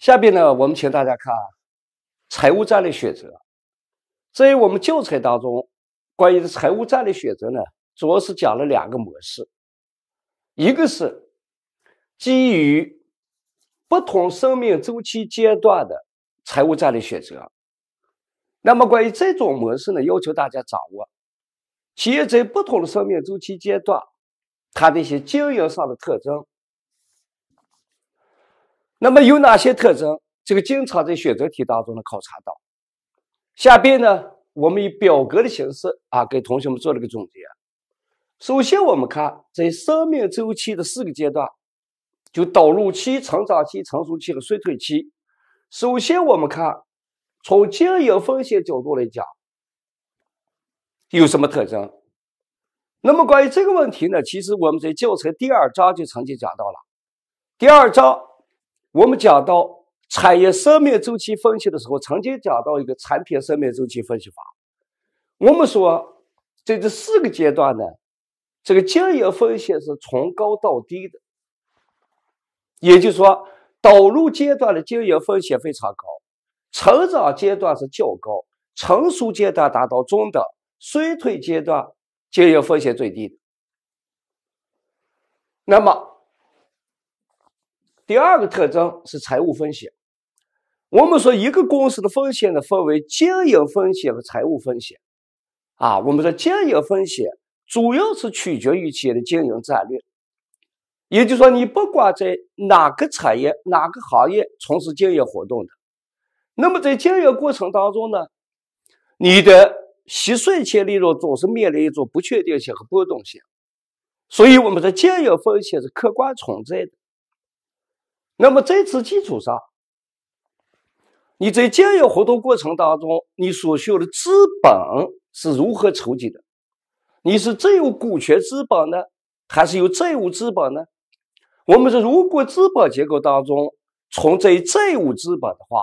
下面呢，我们请大家看财务战略选择。在我们教材当中，关于财务战略选择呢，主要是讲了两个模式，一个是基于不同生命周期阶段的财务战略选择。那么，关于这种模式呢，要求大家掌握企业在不同的生命周期阶段它的一些经营上的特征。那么有哪些特征？这个经常在选择题当中呢考察到。下边呢，我们以表格的形式啊，给同学们做了个总结。首先，我们看在生命周期的四个阶段，就导入期、成长期、成熟期和衰退期。首先，我们看从经营风险角度来讲，有什么特征？那么关于这个问题呢，其实我们在教材第二章就曾经讲到了，第二章。我们讲到产业生命周期分析的时候，曾经讲到一个产品生命周期分析法。我们说在这四个阶段呢，这个经营风险是从高到低的。也就是说，导入阶段的经营风险非常高，成长阶段是较高，成熟阶段达到中等，衰退阶段经营风险最低。那么，第二个特征是财务风险。我们说，一个公司的风险呢，分为经营风险和财务风险。啊，我们说，经营风险主要是取决于企业的经营战略。也就是说，你不管在哪个产业、哪个行业从事经营活动的，那么在经营过程当中呢，你的息税前利润总是面临一种不确定性和波动性。所以，我们的经营风险是客观存在的。那么在此基础上，你在经营活动过程当中，你所需要的资本是如何筹集的？你是自有股权资本呢，还是有债务资本呢？我们说，如果资本结构当中存在债务资本的话，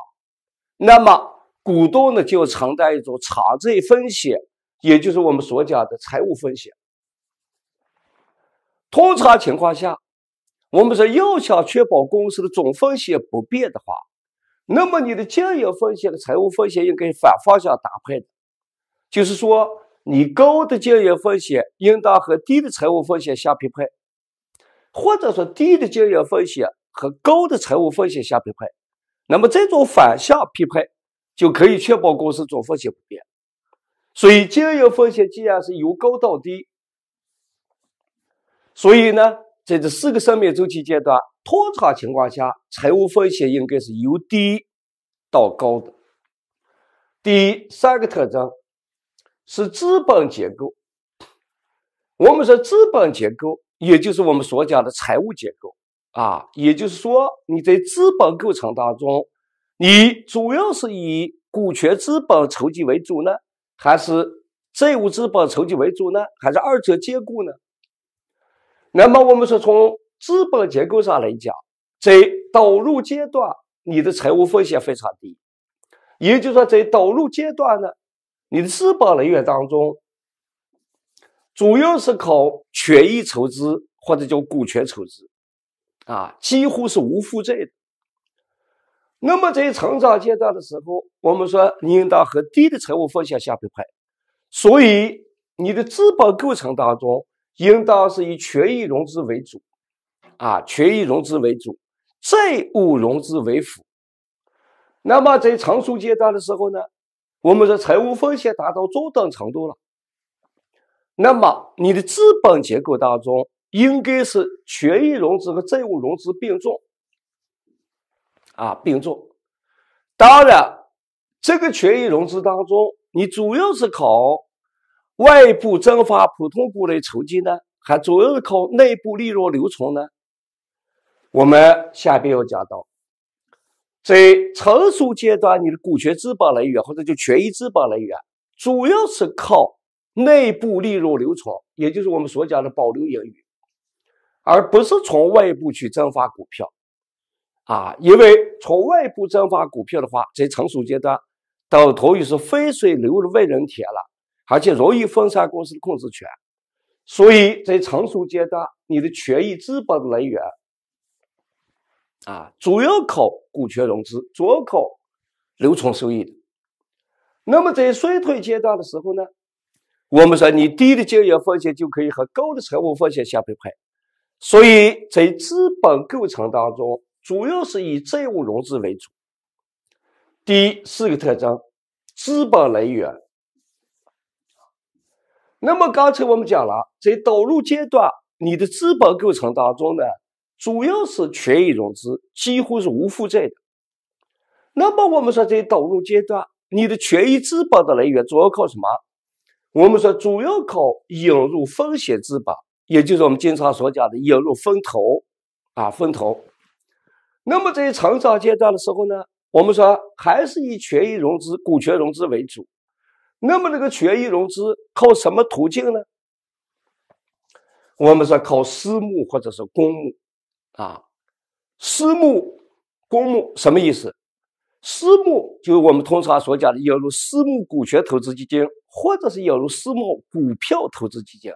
那么股东呢就承担一种偿债风险，也就是我们所讲的财务风险。通常情况下，我们说，要想确保公司的总风险不变的话，那么你的经营风险和财务风险应该反方向搭配的，就是说，你高的经营风险应当和低的财务风险相匹配，或者说低的经营风险和高的财务风险相匹配。那么这种反向匹配就可以确保公司总风险不变。所以，经营风险既然是由高到低，所以呢？在这四个生命周期阶段，通常情况下，财务风险应该是由低到高的。第三个特征是资本结构。我们说资本结构，也就是我们所讲的财务结构啊，也就是说你在资本构成当中，你主要是以股权资本筹集为主呢，还是债务资本筹集为主呢，还是二者兼顾呢？那么我们说，从资本结构上来讲，在导入阶段，你的财务风险非常低，也就是说，在导入阶段呢，你的资本来源当中，主要是靠权益筹资或者叫股权筹资，啊，几乎是无负债的。那么在成长阶段的时候，我们说你应当和低的财务风险相匹配，所以你的资本构成当中。应当是以权益融资为主，啊，权益融资为主，债务融资为辅。那么在成熟阶段的时候呢，我们的财务风险达到中等程度了。那么你的资本结构当中应该是权益融资和债务融资并重，啊，并重。当然，这个权益融资当中，你主要是考外部增发普通股类筹集呢，还主要是靠内部利润留存呢。我们下边要讲到，在成熟阶段，你的股权资本来源或者就权益资本来源，主要是靠内部利润留存，也就是我们所讲的保留盈余，而不是从外部去增发股票啊。因为从外部增发股票的话，在成熟阶段，等同于是肥水流入外人田了。而且容易分散公司的控制权，所以在成熟阶段，你的权益资本的来源啊，主要靠股权融资，主要靠留存收益。那么在衰退阶段的时候呢，我们说你低的经营风险就可以和高的财务风险相匹配，所以在资本构成当中，主要是以债务融资为主。第四个特征，资本来源。那么刚才我们讲了，在导入阶段，你的资本构成当中呢，主要是权益融资，几乎是无负债。的。那么我们说，在导入阶段，你的权益资本的来源主要靠什么？我们说，主要靠引入风险资本，也就是我们经常所讲的引入风投，啊，风投。那么在成长阶段的时候呢，我们说还是以权益融资、股权融资为主。那么，这个权益融资靠什么途径呢？我们说靠私募或者是公募啊。私募、公募什么意思？私募就是我们通常所讲的，引如私募股权投资基金，或者是引如私募股票投资基金。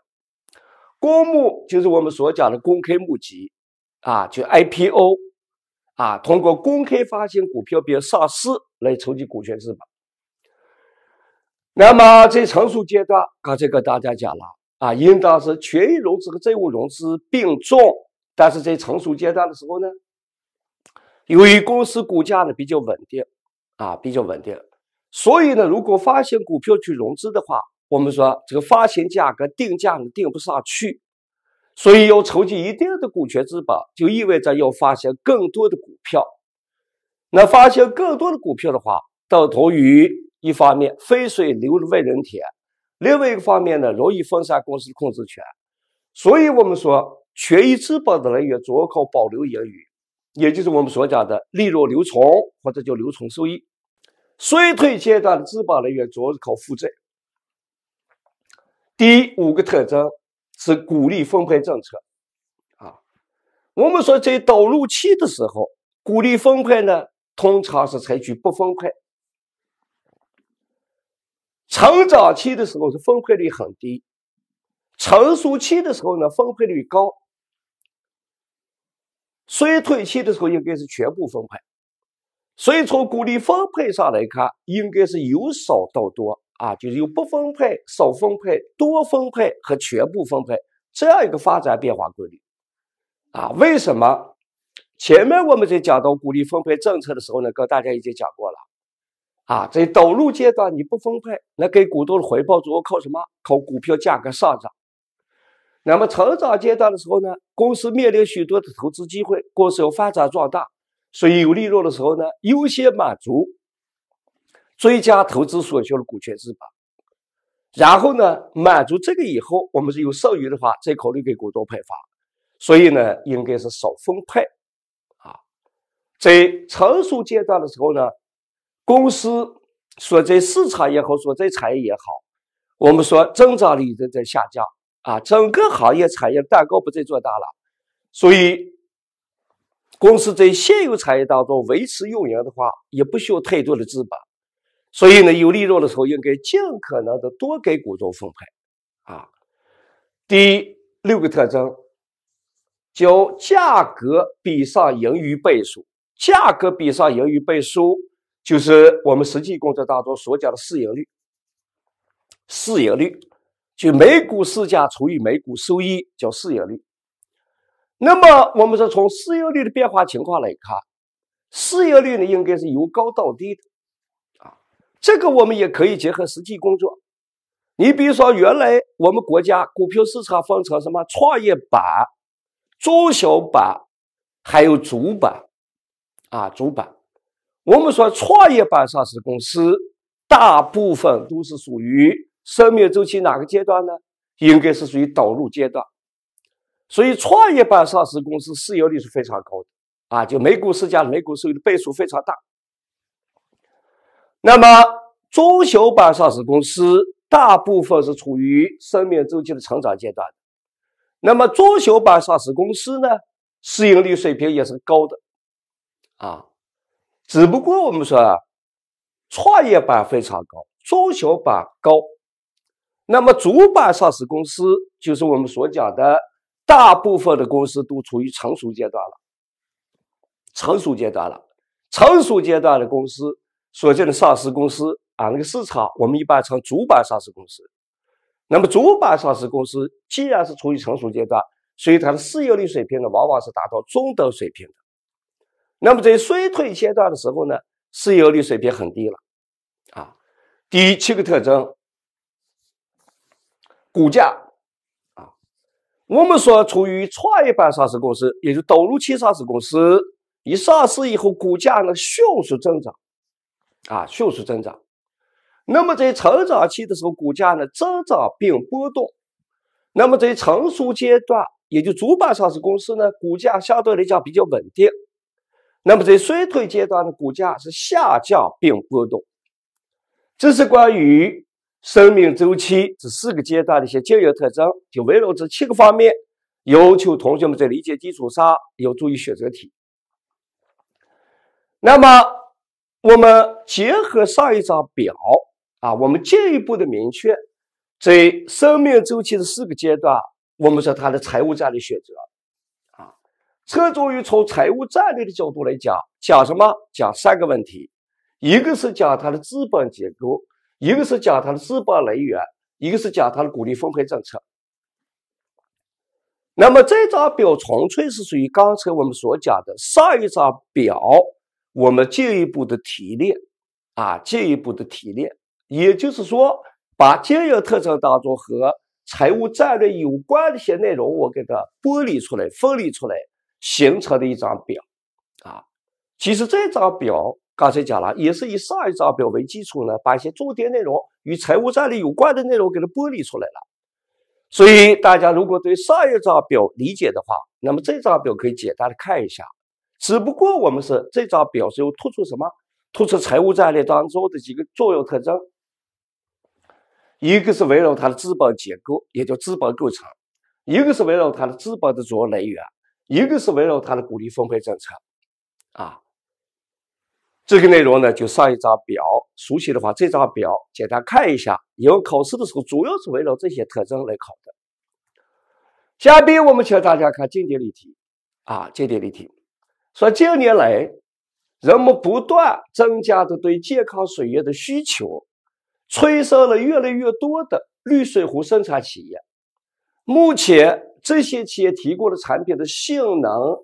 公募就是我们所讲的公开募集啊，就 IPO 啊，通过公开发行股票并上市来筹集股权资本。那么在成熟阶段，刚才跟大家讲了啊，应当是权益融资和债务融资并重。但是在成熟阶段的时候呢，由于公司股价呢比较稳定啊，比较稳定，所以呢，如果发行股票去融资的话，我们说这个发行价格定价呢定不上去，所以要筹集一定的股权资本，就意味着要发行更多的股票。那发行更多的股票的话，等同于一方面，非水流入外人田；另外一个方面呢，容易分散公司控制权。所以，我们说权益资本的来源主要靠保留盈余，也就是我们所讲的利润留存，或者叫留存收益。衰退阶段，的资本来源主要是靠负债。第五个特征是鼓励分配政策。啊，我们说在导入期的时候，鼓励分配呢，通常是采取不分配。成长期的时候是分配率很低，成熟期的时候呢分配率高，衰退期的时候应该是全部分配，所以从鼓励分配上来看，应该是由少到多啊，就是由不分配、少分配、多分配和全部分配这样一个发展变化规律，啊，为什么？前面我们在讲到鼓励分配政策的时候呢，跟大家已经讲过了。啊，在导入阶段你不分配，那给股东的回报主要靠什么？靠股票价格上涨。那么成长阶段的时候呢，公司面临许多的投资机会，公司要发展壮大，所以有利润的时候呢，优先满足追加投资所需的股权资本。然后呢，满足这个以后，我们是有剩余的话，再考虑给股东派发。所以呢，应该是少分配。啊，在成熟阶段的时候呢。公司所在市场也好，所在产业也好，我们说增长率都在下降啊，整个行业产业蛋糕不再做大了，所以公司在现有产业当中维持运营的话，也不需要太多的资本，所以呢，有利润的时候应该尽可能的多给股东分配啊。第六个特征，叫价格比上盈余倍数，价格比上盈余倍数。就是我们实际工作当中所讲的市盈率，市盈率就每股市价除以每股收益叫市盈率。那么我们说从市盈率的变化情况来看，市盈率呢应该是由高到低的啊。这个我们也可以结合实际工作，你比如说原来我们国家股票市场分成什么创业板、中小板，还有主板啊主板。我们说，创业板上市公司大部分都是属于生命周期哪个阶段呢？应该是属于导入阶段，所以创业板上市公司市盈率是非常高的啊，就每股市价每股收益的倍数非常大。那么中小板上市公司大部分是处于生命周期的成长阶段，那么中小板上市公司呢，市盈率水平也是高的啊。只不过我们说啊，创业板非常高，中小板高，那么主板上市公司就是我们所讲的，大部分的公司都处于成熟阶段了，成熟阶段了，成熟阶段的公司所建的上市公司啊，那个市场我们一般称主板上市公司。那么主板上市公司既然是处于成熟阶段，所以它的市盈率水平呢，往往是达到中等水平的。那么在衰退阶段的时候呢，市盈率水平很低了，啊，第七个特征，股价啊，我们说处于创业板上市公司，也就登陆期上市公司，一上市以后股价呢迅速增长，啊，迅速增长，那么在成长期的时候，股价呢增长并波动，那么在成熟阶段，也就主板上市公司呢，股价相对来讲比较稳定。那么，在衰退阶段的股价是下降并波动。这是关于生命周期这四个阶段的一些经营特征，就围绕这七个方面，要求同学们在理解基础上，要注意选择题。那么，我们结合上一张表啊，我们进一步的明确，在生命周期的四个阶段，我们说它的财务战略选择。侧重于从财务战略的角度来讲，讲什么？讲三个问题，一个是讲它的资本结构，一个是讲它的资本来源，一个是讲它的鼓励分配政策。那么这张表纯粹是属于刚才我们所讲的上一张表，我们进一步的提炼啊，进一步的提炼，也就是说，把经营特征当中和财务战略有关的一些内容，我给它剥离出来，分离出来。形成的一张表，啊，其实这张表刚才讲了，也是以上一张表为基础呢，把一些重点内容与财务战略有关的内容给它剥离出来了。所以大家如果对上一张表理解的话，那么这张表可以简单的看一下。只不过我们是这张表是有突出什么？突出财务战略当中的几个重要特征，一个是围绕它的资本结构，也叫资本构成；一个是围绕它的资本的主要来源。一个是围绕它的鼓励分配政策，啊，这个内容呢就上一张表，熟悉的话，这张表简单看一下。因为考试的时候主要是围绕这些特征来考的。下边我们请大家看经典例题，啊，经典例题说，近年来，人们不断增加的对健康水源的需求，催生了越来越多的绿水湖生产企业。目前这些企业提供的产品的性能、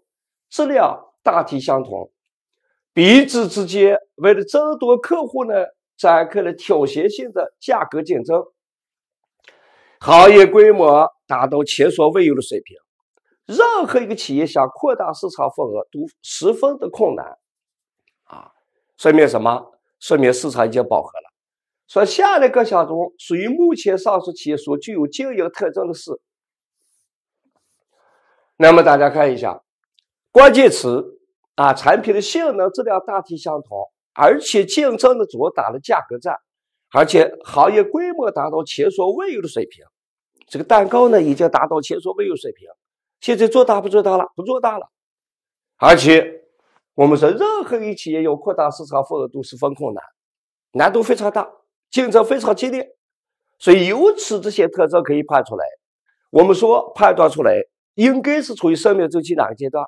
质量大体相同，彼此之间为了争夺客户呢，展开了挑衅性的价格竞争。行业规模达到前所未有的水平，任何一个企业想扩大市场份额都十分的困难。啊，说明什么？说明市场已经饱和了。说下列各项中属于目前上述企业所具有经营特征的是？那么大家看一下关键词啊，产品的性能质量大体相同，而且竞争呢主要打了价格战，而且行业规模达到前所未有的水平，这个蛋糕呢已经达到前所未有水平。现在做大不做大了？不做大了。而且我们说，任何一企业要扩大市场份额都十分困难，难度非常大，竞争非常激烈。所以由此这些特征可以判出来，我们说判断出来。应该是处于生命周期哪个阶段？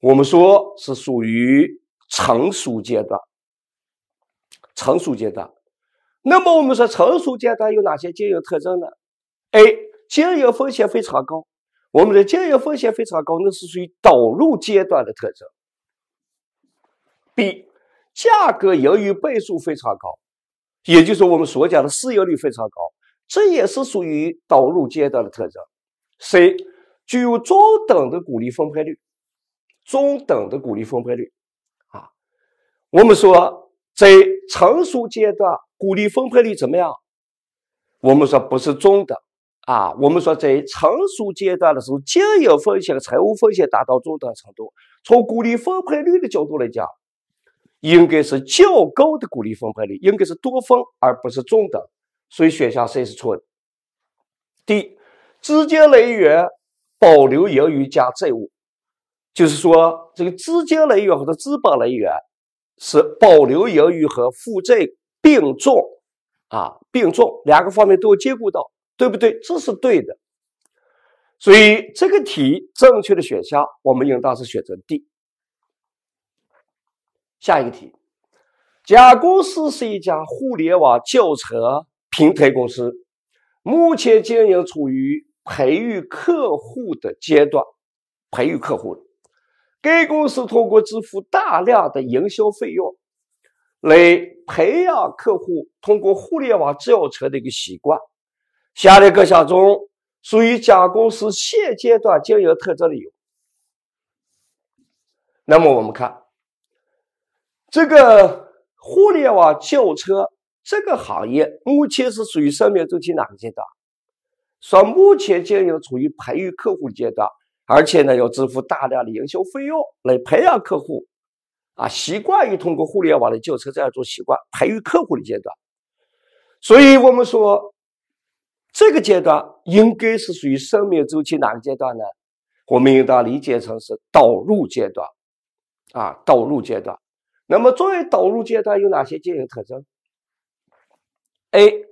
我们说是属于成熟阶段。成熟阶段，那么我们说成熟阶段有哪些经营特征呢？A. 经营风险非常高。我们的经营风险非常高，那是属于导入阶段的特征。B. 价格盈余倍数非常高，也就是我们所讲的市盈率非常高，这也是属于导入阶段的特征。C. 具有中等的股利分配率，中等的股利分配率，啊，我们说在成熟阶段股利分配率怎么样？我们说不是中等啊，我们说在成熟阶段的时候，经营风险、财务风险达到中等程度，从股利分配率的角度来讲，应该是较高的股利分配率，应该是多分而不是中等，所以选项 C 是错的。D 资金来源。保留盈余加债务，就是说这个资金来源或者资本来源是保留盈余和负债并重啊，并重两个方面都要兼顾到，对不对？这是对的，所以这个题正确的选项我们应当是选择 D。下一个题，甲公司是一家互联网教车平台公司，目前经营处于。培育客户的阶段，培育客户。该公司通过支付大量的营销费用，来培养客户通过互联网轿车的一个习惯。下列各项中，属于甲公司现阶段经营特征的有。那么我们看，这个互联网轿车这个行业目前是属于生命周期哪个阶段？说目前经营处于培育客户阶段，而且呢，要支付大量的营销费用来培养客户，啊，习惯于通过互联网的购车这样一种习惯培育客户的阶段。所以，我们说这个阶段应该是属于生命周期哪个阶段呢？我们应当理解成是导入阶段，啊，导入阶段。那么，作为导入阶段有哪些经营特征？A.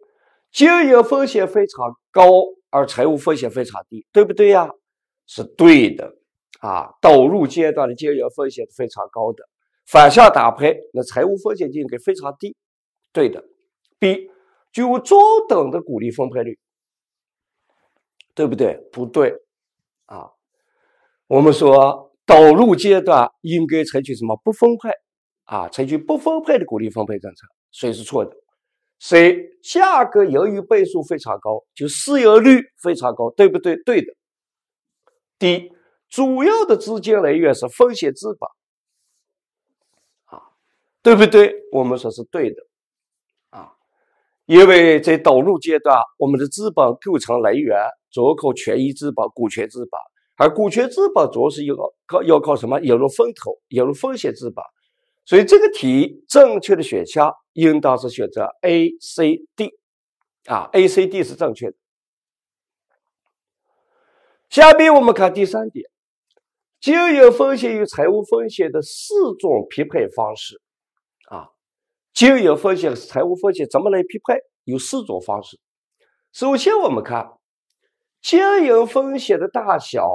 经营风险非常高。而财务风险非常低，对不对呀？是对的啊。导入阶段的经营风险是非常高的，反向打牌那财务风险就应该非常低，对的。B 具有中等的股利分配率，对不对？不对啊。我们说导入阶段应该采取什么？不分配啊，采取不分配的股利分配政策，所以是错的。C 价格盈余倍数非常高，就市盈率非常高，对不对？对的。D 主要的资金来源是风险资本，啊，对不对？我们说是对的，啊，因为在导入阶段，我们的资本构成来源主要靠权益资本、股权资本，而股权资本主要是要靠要靠什么？引入风投，引入风险资本。所以这个题正确的选项应当是选择 A、C、D，啊，A、C、D 是正确的。下面我们看第三点，经营风险与财务风险的四种匹配方式，啊，经营风险和财务风险怎么来匹配？有四种方式。首先我们看，经营风险的大小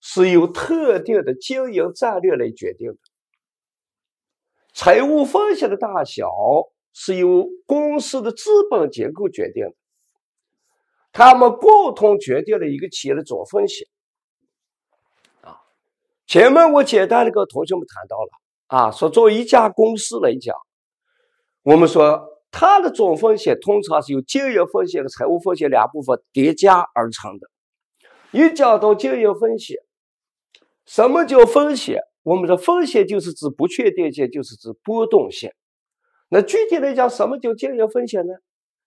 是由特定的经营战略来决定。财务风险的大小是由公司的资本结构决定，的，它们共同决定了一个企业的总风险。啊，前面我简单的跟同学们谈到了啊，说作为一家公司来讲，我们说它的总风险通常是由经营风险和财务风险两部分叠加而成的。一讲到经营风险，什么叫风险？我们的风险就是指不确定性，就是指波动性。那具体来讲，什么叫经营风险呢？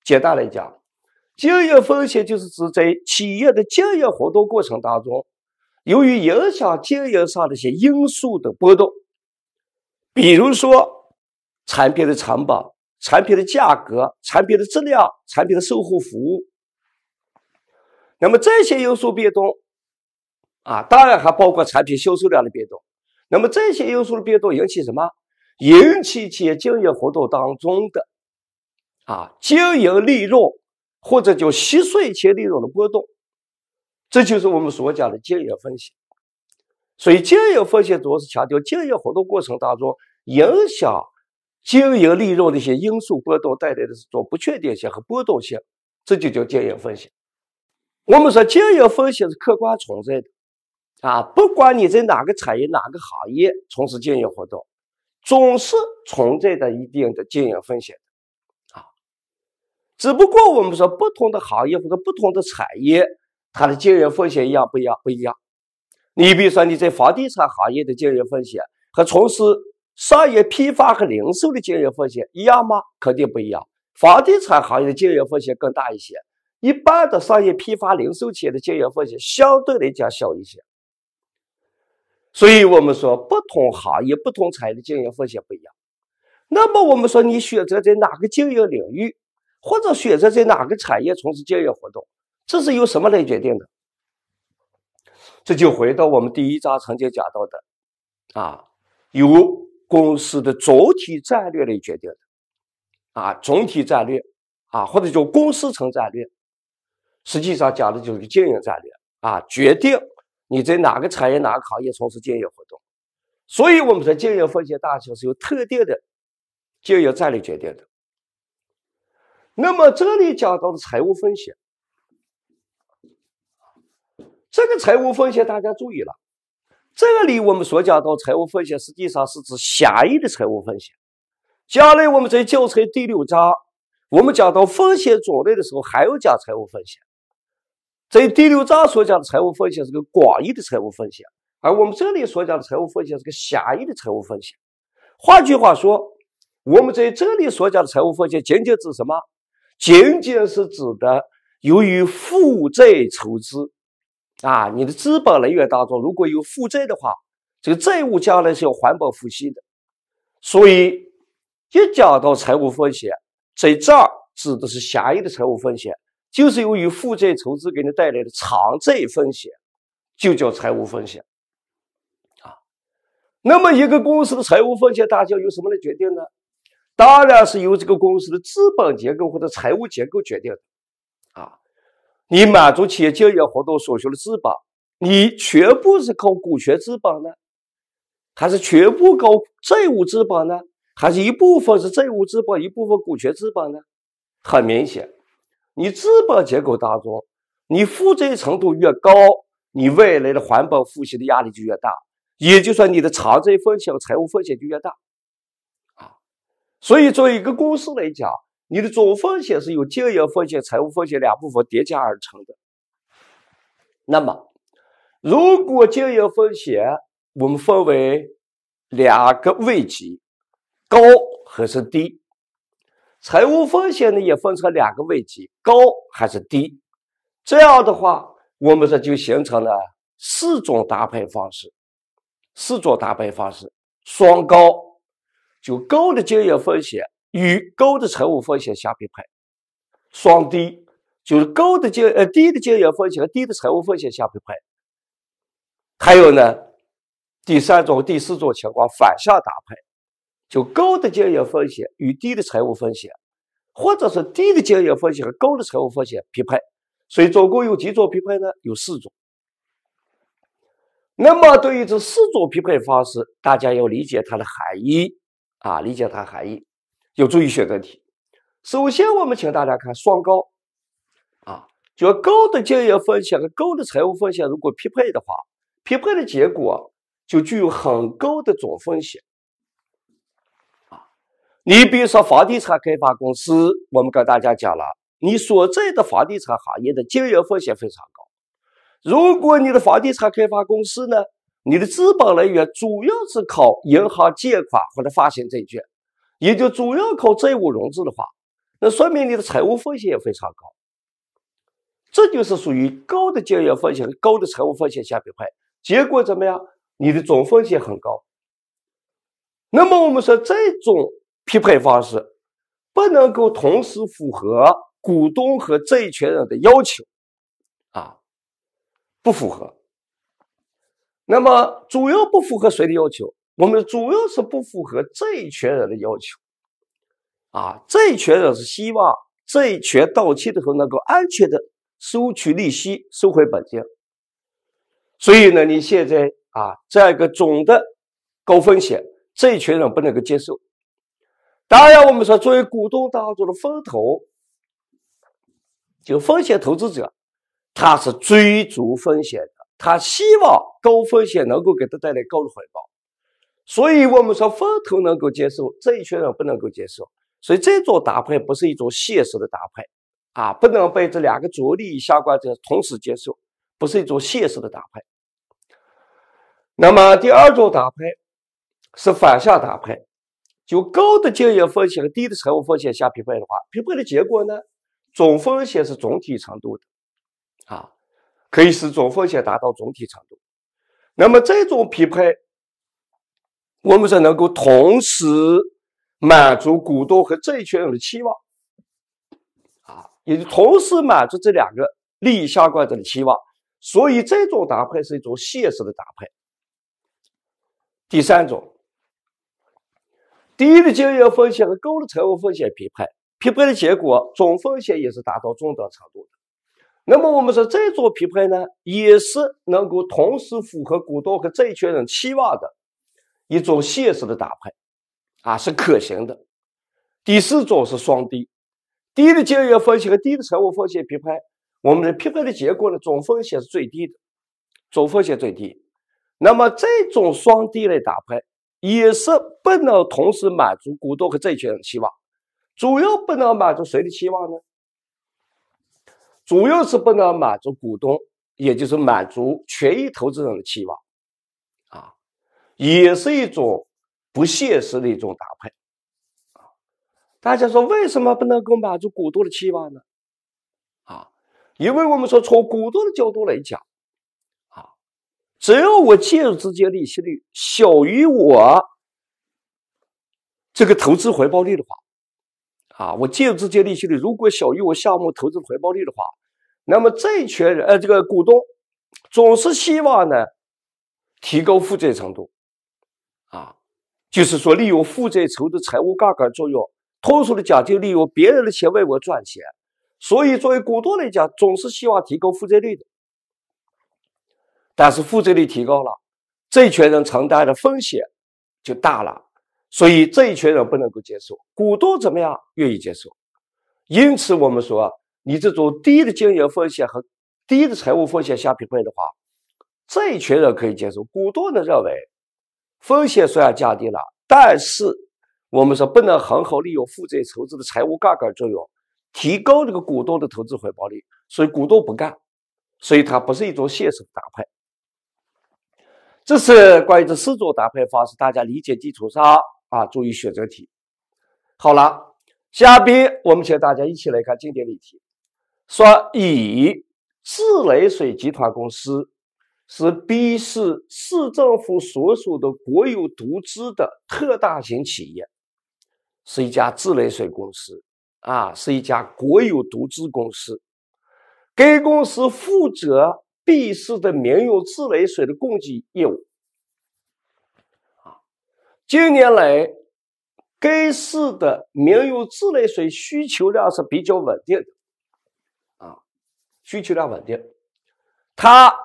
简单来讲，经营风险就是指在企业的经营活动过程当中，由于影响经营上的一些因素的波动，比如说产品的成本、产品的价格、产品的质量、产品的售后服务。那么这些因素变动，啊，当然还包括产品销售量的变动。那么这些因素的变动引起什么？引起企业经营活动当中的啊经营利润或者叫息税前利润的波动，这就是我们所讲的经营风险。所以，经营风险主要是强调经营活动过程当中影响经营利润的一些因素波动带来的这种不确定性和波动性，这就叫经营风险。我们说，经营风险是客观存在的。啊，不管你在哪个产业、哪个行业从事经营活动，总是存在着一定的经营风险的啊。只不过我们说，不同的行业或者不同的产业，它的经营风险一样不一样不一样。你比如说，你在房地产行业的经营风险和从事商业批发和零售的经营风险一样吗？肯定不一样，房地产行业的经营风险更大一些，一般的商业批发、零售企业的经营风险相对来讲小一些。所以我们说，不同行业、不同产业的经营风险不一样。那么，我们说你选择在哪个经营领域，或者选择在哪个产业从事经营活动，这是由什么来决定的？这就回到我们第一章曾经讲到的，啊，由公司的总体战略来决定的。啊，总体战略，啊，或者叫公司层战略，实际上讲的就是经营战略啊，决定。你在哪个产业、哪个行业从事经营活动，所以我们的经营风险大小是由特定的经营战略决定的。那么这里讲到的财务风险，这个财务风险大家注意了，这里我们所讲到财务风险实际上是指狭义的财务风险。将来我们在教材第六章我们讲到风险种类的时候，还要讲财务风险。在第六章所讲的财务风险是个广义的财务风险，而我们这里所讲的财务风险是个狭义的财务风险。换句话说，我们在这里所讲的财务风险仅仅指什么？仅仅是指的由于负债筹资，啊，你的资本来源当中如果有负债的话，这个债务将来是要还本付息的。所以，一讲到财务风险，在这儿指的是狭义的财务风险。就是由于负债筹资给你带来的偿债风险，就叫财务风险啊。那么，一个公司的财务风险大小由什么来决定呢？当然是由这个公司的资本结构或者财务结构决定的啊。你满足企业经营活动所需的资本，你全部是靠股权资本呢，还是全部靠债务资本呢？还是一部分是债务资本，一部分股权资本呢？很明显。你资本结构当中，你负债程度越高，你未来的还本付息的压力就越大，也就说你的偿债风险、财务风险就越大。啊，所以作为一个公司来讲，你的总风险是由经营风险、财务风险两部分叠加而成的。那么，如果经营风险我们分为两个位级，高还是低？财务风险呢也分成两个问题，高还是低？这样的话，我们这就形成了四种搭配方式。四种搭配方式：双高，就高的经营风险与高的财务风险相匹配；双低，就是高的经呃低的经营风险和低的财务风险相匹配。还有呢，第三种、第四种情况，反向搭配。就高的经营风险与低的财务风险，或者是低的经营风险和高的财务风险匹配，所以总共有几种匹配呢？有四种。那么对于这四种匹配方式，大家要理解它的含义啊，理解它含义有助于选择题。首先，我们请大家看双高啊，就高的经营风险和高的财务风险如果匹配的话，匹配的结果就具有很高的总风险。你比如说房地产开发公司，我们跟大家讲了，你所在的房地产行业的经营风险非常高。如果你的房地产开发公司呢，你的资本来源主要是靠银行借款或者发行债券，也就主要靠债务融资的话，那说明你的财务风险也非常高。这就是属于高的经营风险和高的财务风险相匹配，结果怎么样？你的总风险很高。那么我们说这种。匹配方式不能够同时符合股东和债权人的要求啊，不符合。那么主要不符合谁的要求？我们主要是不符合债权人的要求啊。债权人是希望债权到期的时候能够安全的收取利息、收回本金。所以呢，你现在啊，这样一个总的高风险，债权人不能够接受。当然，我们说，作为股东当中的风投，就风险投资者，他是追逐风险的，他希望高风险能够给他带来高的回报。所以我们说，风投能够接受这一群人不能够接受，所以这种搭配不是一种现实的搭配啊，不能被这两个主力相关者同时接受，不是一种现实的搭配。那么第二种搭配是反向搭配。就高的经营风险和低的财务风险相匹配的话，匹配的结果呢，总风险是总体程度的，啊，可以使总风险达到总体程度。那么这种匹配，我们是能够同时满足股东和债权人的期望，啊，也就同时满足这两个利益相关者的期望。所以这种搭配是一种现实的搭配。第三种。低的经营风险和高的财务风险匹配，匹配的结果总风险也是达到中等程度的。那么我们说这种匹配呢，也是能够同时符合股东和债权人期望的一种现实的搭配，啊，是可行的。第四种是双低，低的经营风险和低的财务风险匹配，我们的匹配的结果呢，总风险是最低的，总风险最低。那么这种双低类搭配。也是不能同时满足股东和债权人期望，主要不能满足谁的期望呢？主要是不能满足股东，也就是满足权益投资者的期望，啊，也是一种不现实的一种搭配。啊，大家说为什么不能够满足股东的期望呢？啊，因为我们说从股东的角度来讲。只要我借入资金利息率小于我这个投资回报率的话，啊，我借入资金利息率如果小于我项目投资回报率的话，那么债权人呃这个股东总是希望呢提高负债程度，啊，就是说利用负债筹的财务杠杆作用，通俗的讲就利用别人的钱为我赚钱，所以作为股东来讲，总是希望提高负债率的。但是负债率提高了，债权人承担的风险就大了，所以这一群人不能够接受。股东怎么样？愿意接受。因此我们说，你这种低的经营风险和低的财务风险相匹配的话，这一群人可以接受。股东呢认为，风险虽然降低了，但是我们说不能很好利用负债筹资的财务杠杆作用，提高这个股东的投资回报率，所以股东不干，所以它不是一种现实搭配。这是关于这四种搭配方式，大家理解基础上啊，注意选择题。好了，下边我们请大家一起来看经典例题。说乙自来水集团公司是 B 市市政府所属的国有独资的特大型企业，是一家自来水公司啊，是一家国有独资公司。该公司负责。B 市的民用自来水的供给业务啊，近年来该市的民用自来水需求量是比较稳定的啊，需求量稳定。它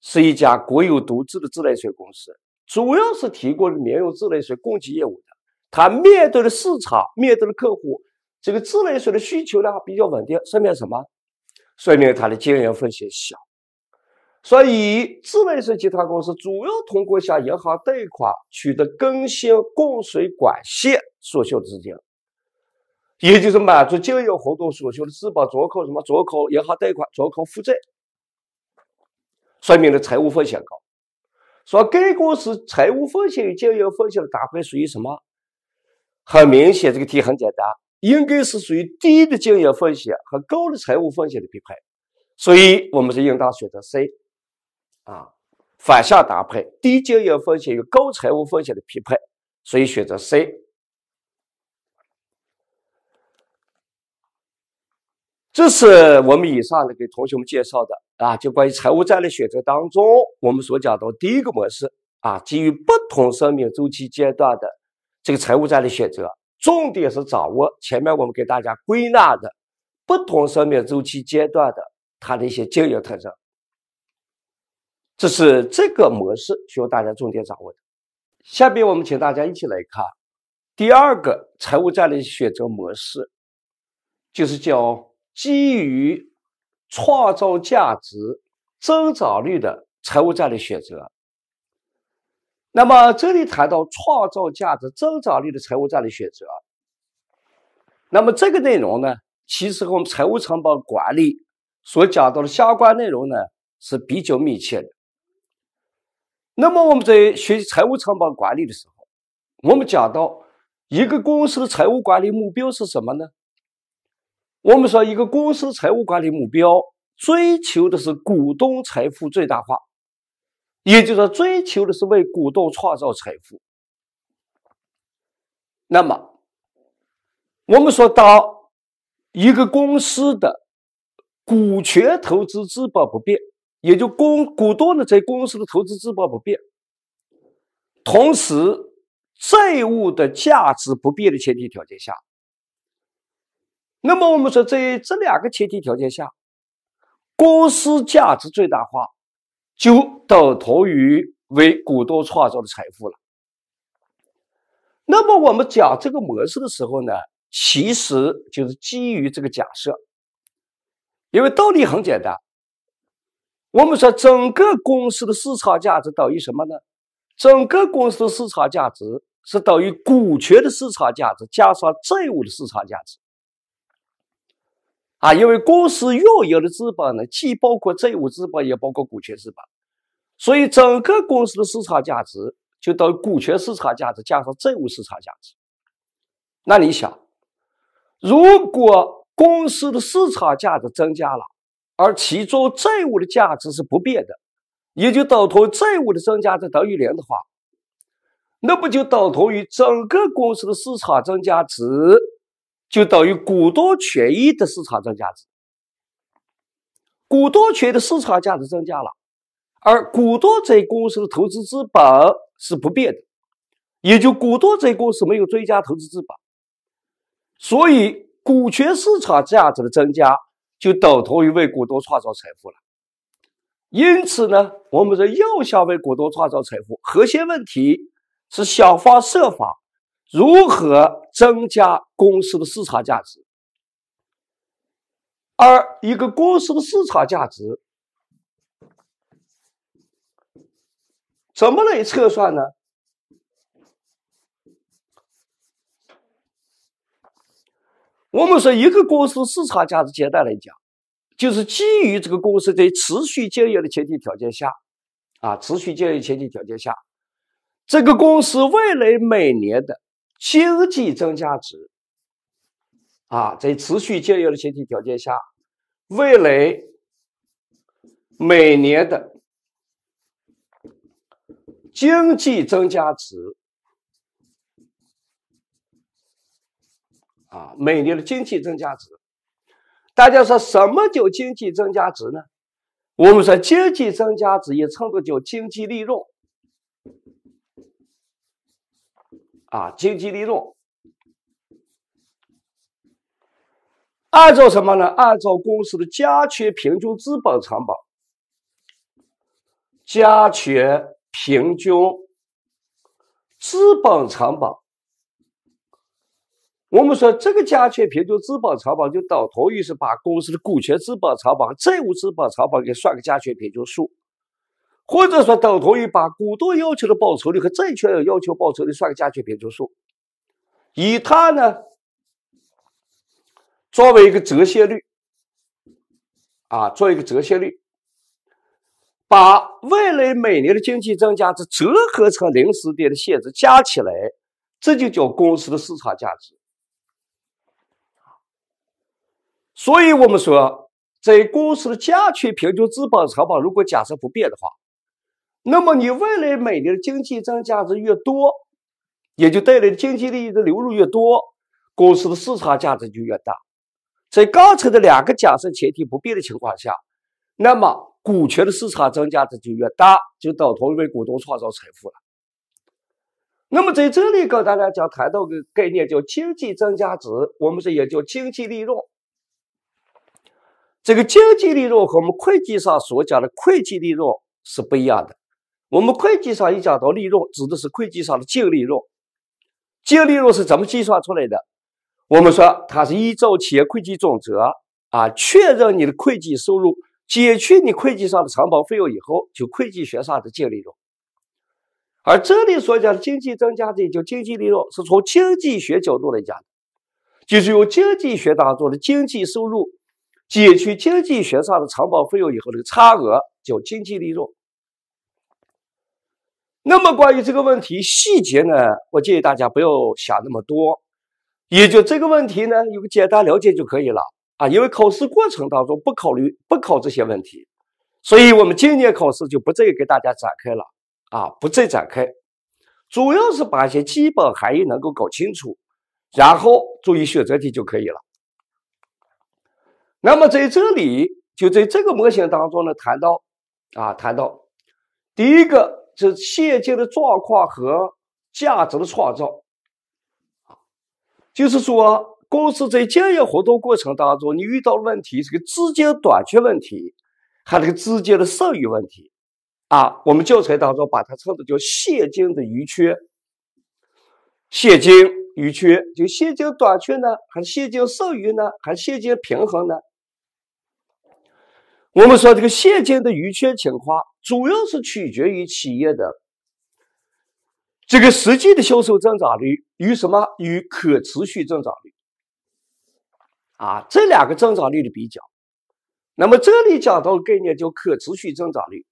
是一家国有独资的自来水公司，主要是提供民用自来水供给业务的。它面对的市场、面对的客户，这个自来水的需求量比较稳定，说明什么？说明它的经营风险小。所以自来水集团公司主要通过向银行贷款取得更新供水管线所需资金，也就是满足经营活动所需的资本，主要靠什么？主要靠银行贷款，主要靠负债，说明了财务风险高。说该公司财务风险与经营风险的搭配属于什么？很明显，这个题很简单，应该是属于低的经营风险和高的财务风险的匹配，所以，我们是应当选择 C。啊，反向搭配低经营风险与高财务风险的匹配，所以选择 C。这是我们以上的给同学们介绍的啊，就关于财务战略选择当中，我们所讲到第一个模式啊，基于不同生命周期阶段的这个财务战略选择，重点是掌握前面我们给大家归纳的，不同生命周期阶段的它的一些经营特征。这是这个模式需要大家重点掌握的。下面我们请大家一起来看第二个财务战略选择模式，就是叫基于创造价值增长率的财务战略选择。那么这里谈到创造价值增长率的财务战略选择，那么这个内容呢，其实和我们财务成本管理所讲到的相关内容呢是比较密切的。那么我们在学习财务成本管理的时候，我们讲到一个公司的财务管理目标是什么呢？我们说一个公司财务管理目标追求的是股东财富最大化，也就是说追求的是为股东创造财富。那么我们说到一个公司的股权投资资本不变。也就公股东呢在公司的投资资本不变，同时债务的价值不变的前提条件下，那么我们说在这两个前提条件下，公司价值最大化就等同于为股东创造的财富了。那么我们讲这个模式的时候呢，其实就是基于这个假设，因为道理很简单。我们说，整个公司的市场价值等于什么呢？整个公司的市场价值是等于股权的市场价值加上债务的市场价值，啊，因为公司拥有的资本呢，既包括债务资本，也包括股权资本，所以整个公司的市场价值就等于股权市场价值加上债务市场价值。那你想，如果公司的市场价值增加了？而其中债务的价值是不变的，也就等同债务的增加值等于零的话，那不就等同于整个公司的市场增加值就等于股东权益的市场增加值？股东权的市场价值增加了，而股东在公司的投资资本是不变的，也就股东在公司没有追加投资资本，所以股权市场价值的增加。就等同于为股东创造财富了。因此呢，我们在要想为股东创造财富，核心问题是想方设法如何增加公司的市场价值。而一个公司的市场价值怎么来测算呢？我们说，一个公司市场价值，简单来讲，就是基于这个公司在持续经营的前提条件下，啊，持续经营前提条件下，这个公司未来每年的经济增加值，啊，在持续经营的前提条件下，未来每年的经济增加值。啊，每年的经济增加值，大家说什么叫经济增加值呢？我们说经济增加值也称作叫经济利润，啊，经济利润按照什么呢？按照公司的加权平均资本成本，加权平均资本成本。我们说，这个加权平均资本成本就等同于是把公司的股权资本成本、债务资本成本给算个加权平均数，或者说等同于把股东要求的报酬率和债权人要求报酬率算个加权平均数，以它呢作为一个折现率，啊，做一个折现率，把未来每年的经济增加值折合成临时点的现值加起来，这就叫公司的市场价值。所以，我们说，在公司的加权平均资本成本如果假设不变的话，那么你未来每年的经济增加值越多，也就带来的经济利益的流入越多，公司的市场价值就越大。在刚才的两个假设前提不变的情况下，那么股权的市场增加值就越大，就等同于为股东创造财富了。那么在这里跟大家讲谈到个概念，叫经济增加值，我们是也叫经济利润。这个经济利润和我们会计上所讲的会计利润是不一样的。我们会计上一讲到利润，指的是会计上的净利润。净利润是怎么计算出来的？我们说它是依照企业会计准则啊，确认你的会计收入，减去你会计上的成本费用以后，就会计学上的净利润。而这里所讲的经济增加值，就经济利润，是从经济学角度来讲，就是用经济学当中的经济收入。减去经济学上的成本费用以后的差额叫经济利润。那么关于这个问题细节呢，我建议大家不要想那么多。也就这个问题呢，有个简单了解就可以了啊，因为考试过程当中不考虑不考这些问题，所以我们今年考试就不再给大家展开了啊，不再展开，主要是把一些基本含义能够搞清楚，然后注意选择题就可以了。那么在这里，就在这个模型当中呢，谈到啊，谈到第一个是现金的状况和价值的创造就是说公司在经营活动过程当中，你遇到问题，是个资金短缺问题，还是个资金的剩余问题啊，我们教材当中把它称的叫现金的余缺，现金余缺，就现金短缺呢，还是现金剩余呢，还是现金平衡呢？我们说这个现金的余缺情况，主要是取决于企业的这个实际的销售增长率与什么？与可持续增长率啊，这两个增长率的比较。那么这里讲到概念叫可持续增长率。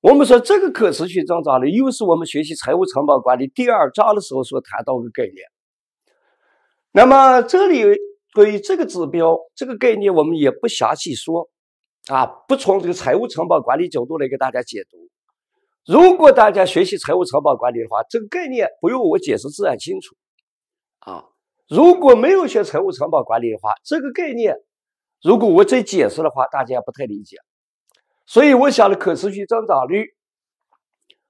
我们说这个可持续增长率，又是我们学习财务成本管理第二章的时候所谈到的概念。那么这里对于这个指标、这个概念，我们也不详细说。啊，不从这个财务成本管理角度来给大家解读。如果大家学习财务成本管理的话，这个概念不用我解释自然清楚。啊，如果没有学财务成本管理的话，这个概念如果我再解释的话，大家不太理解。所以我想的可持续增长率，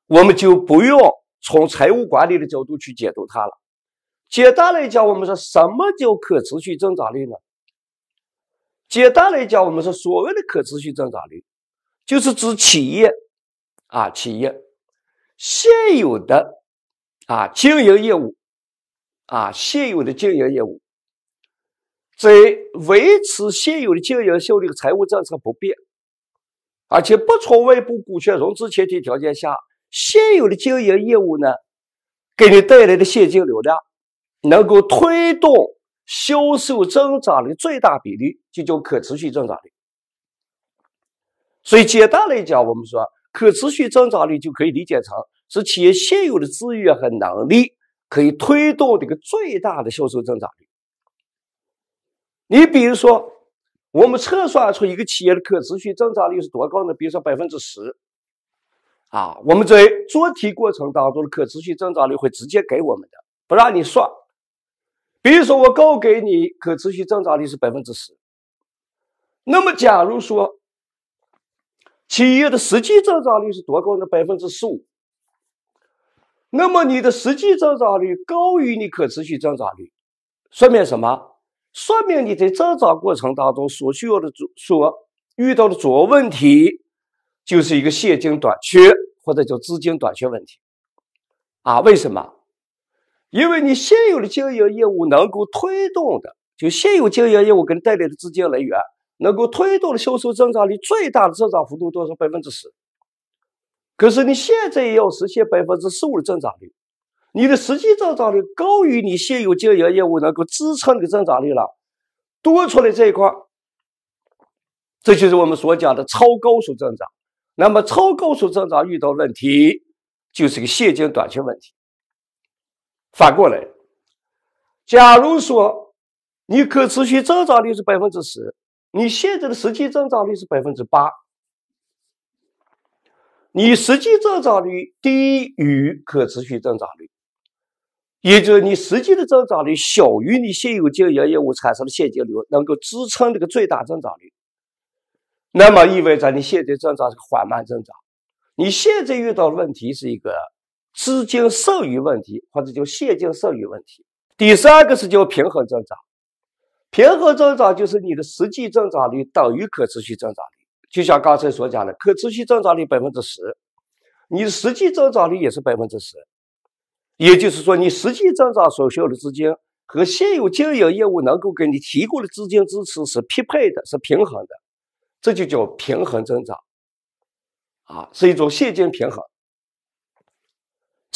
我们就不用从财务管理的角度去解读它了。简单来讲，我们说什么叫可持续增长率呢？简单来讲，我们说所谓的可持续增长率，就是指企业啊，企业现有的啊经营业务啊，现有的经营业务，在维持现有的经营效率和财务政策不变，而且不从外部股权融资前提条件下，现有的经营业务呢，给你带来的现金流量，能够推动。销售增长的最大比率就叫可持续增长率。所以简单来讲，我们说可持续增长率就可以理解成是企业现有的资源和能力可以推动这个最大的销售增长率。你比如说，我们测算出一个企业的可持续增长率是多高呢？比如说百分之十。啊，我们在做题过程当中的可持续增长率会直接给我们的，不让你算。比如说，我告给你可持续增长率是百分之十，那么假如说企业的实际增长率是多高呢？百分之十五。那么你的实际增长率高于你可持续增长率，说明什么？说明你在增长过程当中所需要的主所遇到的主要问题就是一个现金短缺或者叫资金短缺问题啊？为什么？因为你现有的经营业务能够推动的，就现有经营业务给你带来的资金来源能够推动的销售增长率最大的增长幅度多少百分之十？可是你现在要实现百分之十五的增长率，你的实际增长率高于你现有经营业务能够支撑的增长率了，多出来这一块，这就是我们所讲的超高速增长。那么超高速增长遇到问题，就是个现金短缺问题。反过来，假如说你可持续增长率是百分之十，你现在的实际增长率是百分之八，你实际增长率低于可持续增长率，也就是你实际的增长率小于你现有经营业务产生的现金流能够支撑这个最大增长率，那么意味着你现在增长是缓慢增长，你现在遇到的问题是一个。资金剩余问题，或者叫现金剩余问题。第三个是叫平衡增长，平衡增长就是你的实际增长率等于可持续增长率。就像刚才所讲的，可持续增长率百分之十，你的实际增长率也是百分之十。也就是说，你实际增长所需要的资金和现有经营业务能够给你提供的资金支持是匹配的，是平衡的，这就叫平衡增长。啊，是一种现金平衡。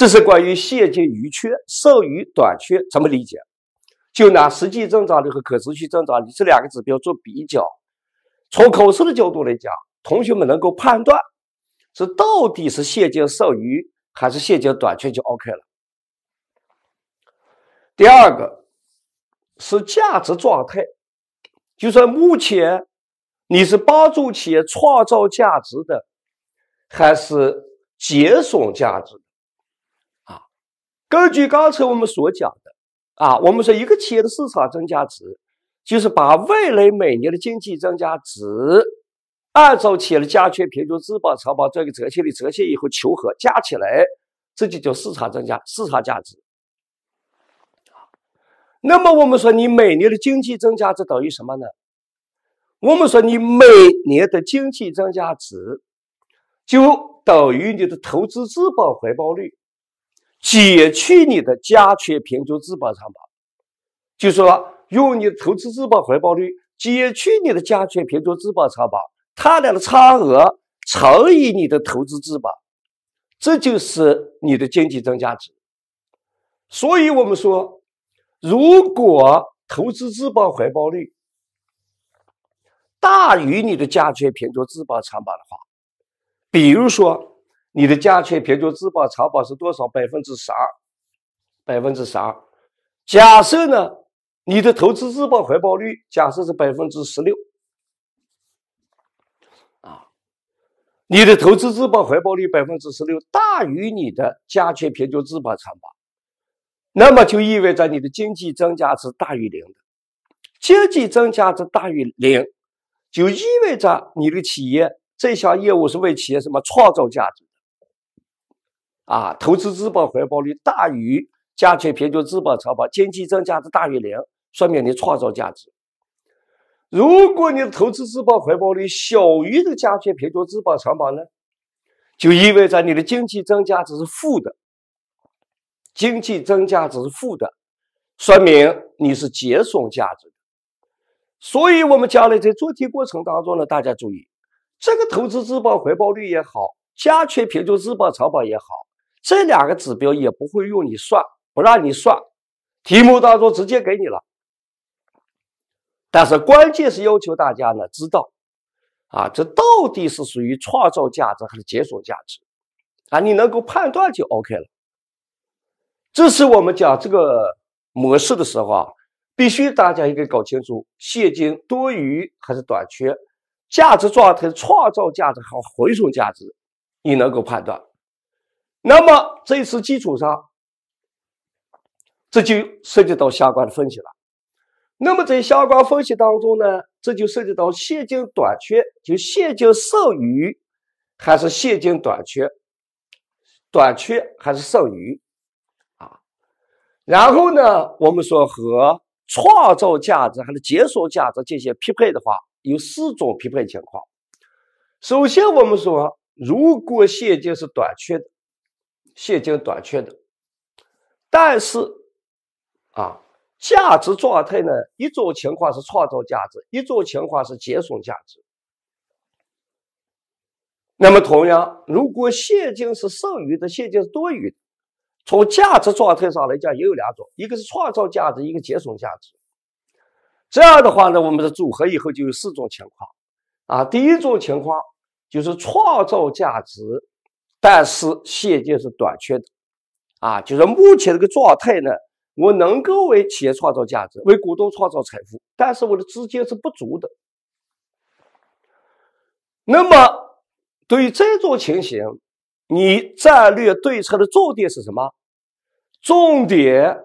这是关于现金余缺、剩余短缺怎么理解？就拿实际增长率和可持续增长率这两个指标做比较。从考试的角度来讲，同学们能够判断是到底是现金剩余还是现金短缺就 OK 了。第二个是价值状态，就说目前你是帮助企业创造价值的，还是节省价值？根据刚才我们所讲的啊，我们说一个企业的市场增加值就是把未来每年的经济增加值，按照企业的加权平均资本成本这个折现率折现以后求和加起来，这就叫市场增加市场价值。那么我们说你每年的经济增加值等于什么呢？我们说你每年的经济增加值就等于你的投资资本回报率。减去你的加权平均资本成本，就是说，用你的投资资本回报率减去你的加权平均资本成本，它俩的差额乘以你的投资资本，这就是你的经济增加值。所以我们说，如果投资资本回报率大于你的加权平均资本成本的话，比如说。你的加权平均资本成本是多少？百分之十二，百分之十二。假设呢，你的投资资本回报率假设是百分之十六，啊，你的投资资本回报率百分之十六大于你的加权平均资本成本，那么就意味着你的经济增加值大于零。经济增加值大于零，就意味着你的企业这项业务是为企业什么创造价值？啊，投资资本回报率大于加权平均资本成本，经济增加值大于零，说明你创造价值。如果你的投资资本回报率小于这个加权平均资本成本呢，就意味着你的经济增加值是负的。经济增加值是负的，说明你是节省价值。所以，我们将来在做题过程当中呢，大家注意这个投资资本回报率也好，加权平均资本成本也好。这两个指标也不会用你算，不让你算，题目当中直接给你了。但是关键是要求大家呢知道，啊，这到底是属于创造价值还是解锁价值，啊，你能够判断就 OK 了。这是我们讲这个模式的时候啊，必须大家应该搞清楚现金多余还是短缺，价值状态创造价值和回损价值，你能够判断。那么这次基础上，这就涉及到相关的分析了。那么在相关分析当中呢，这就涉及到现金短缺，就现金剩余还是现金短缺，短缺还是剩余啊？然后呢，我们说和创造价值还是解锁价值进行匹配的话，有四种匹配情况。首先，我们说如果现金是短缺的。现金短缺的，但是啊，价值状态呢？一种情况是创造价值，一种情况是节省价值。那么同样，如果现金是剩余的，现金是多余的，从价值状态上来讲，也有两种：一个是创造价值，一个节省价值。这样的话呢，我们的组合以后就有四种情况啊。第一种情况就是创造价值。但是现金是短缺的啊，就是目前这个状态呢，我能够为企业创造价值，为股东创造财富，但是我的资金是不足的。那么对于这种情形，你战略对策的重点是什么？重点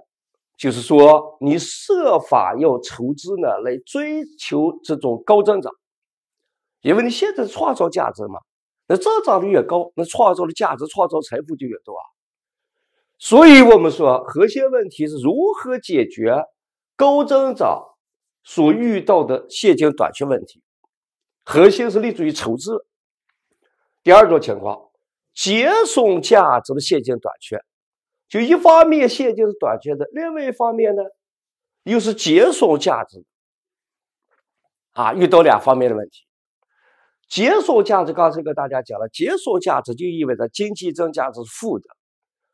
就是说，你设法要筹资呢，来追求这种高增长，因为你现在创造价值嘛。那增长率越高，那创造的价值、创造财富就越多啊。所以，我们说核心问题是如何解决高增长所遇到的现金短缺问题。核心是立足于筹资。第二种情况，节省价值的现金短缺，就一方面现金是短缺的，另外一方面呢，又是节省价值，啊，遇到两方面的问题。结算价值，刚才跟大家讲了，结算价值就意味着经济增加值是负的，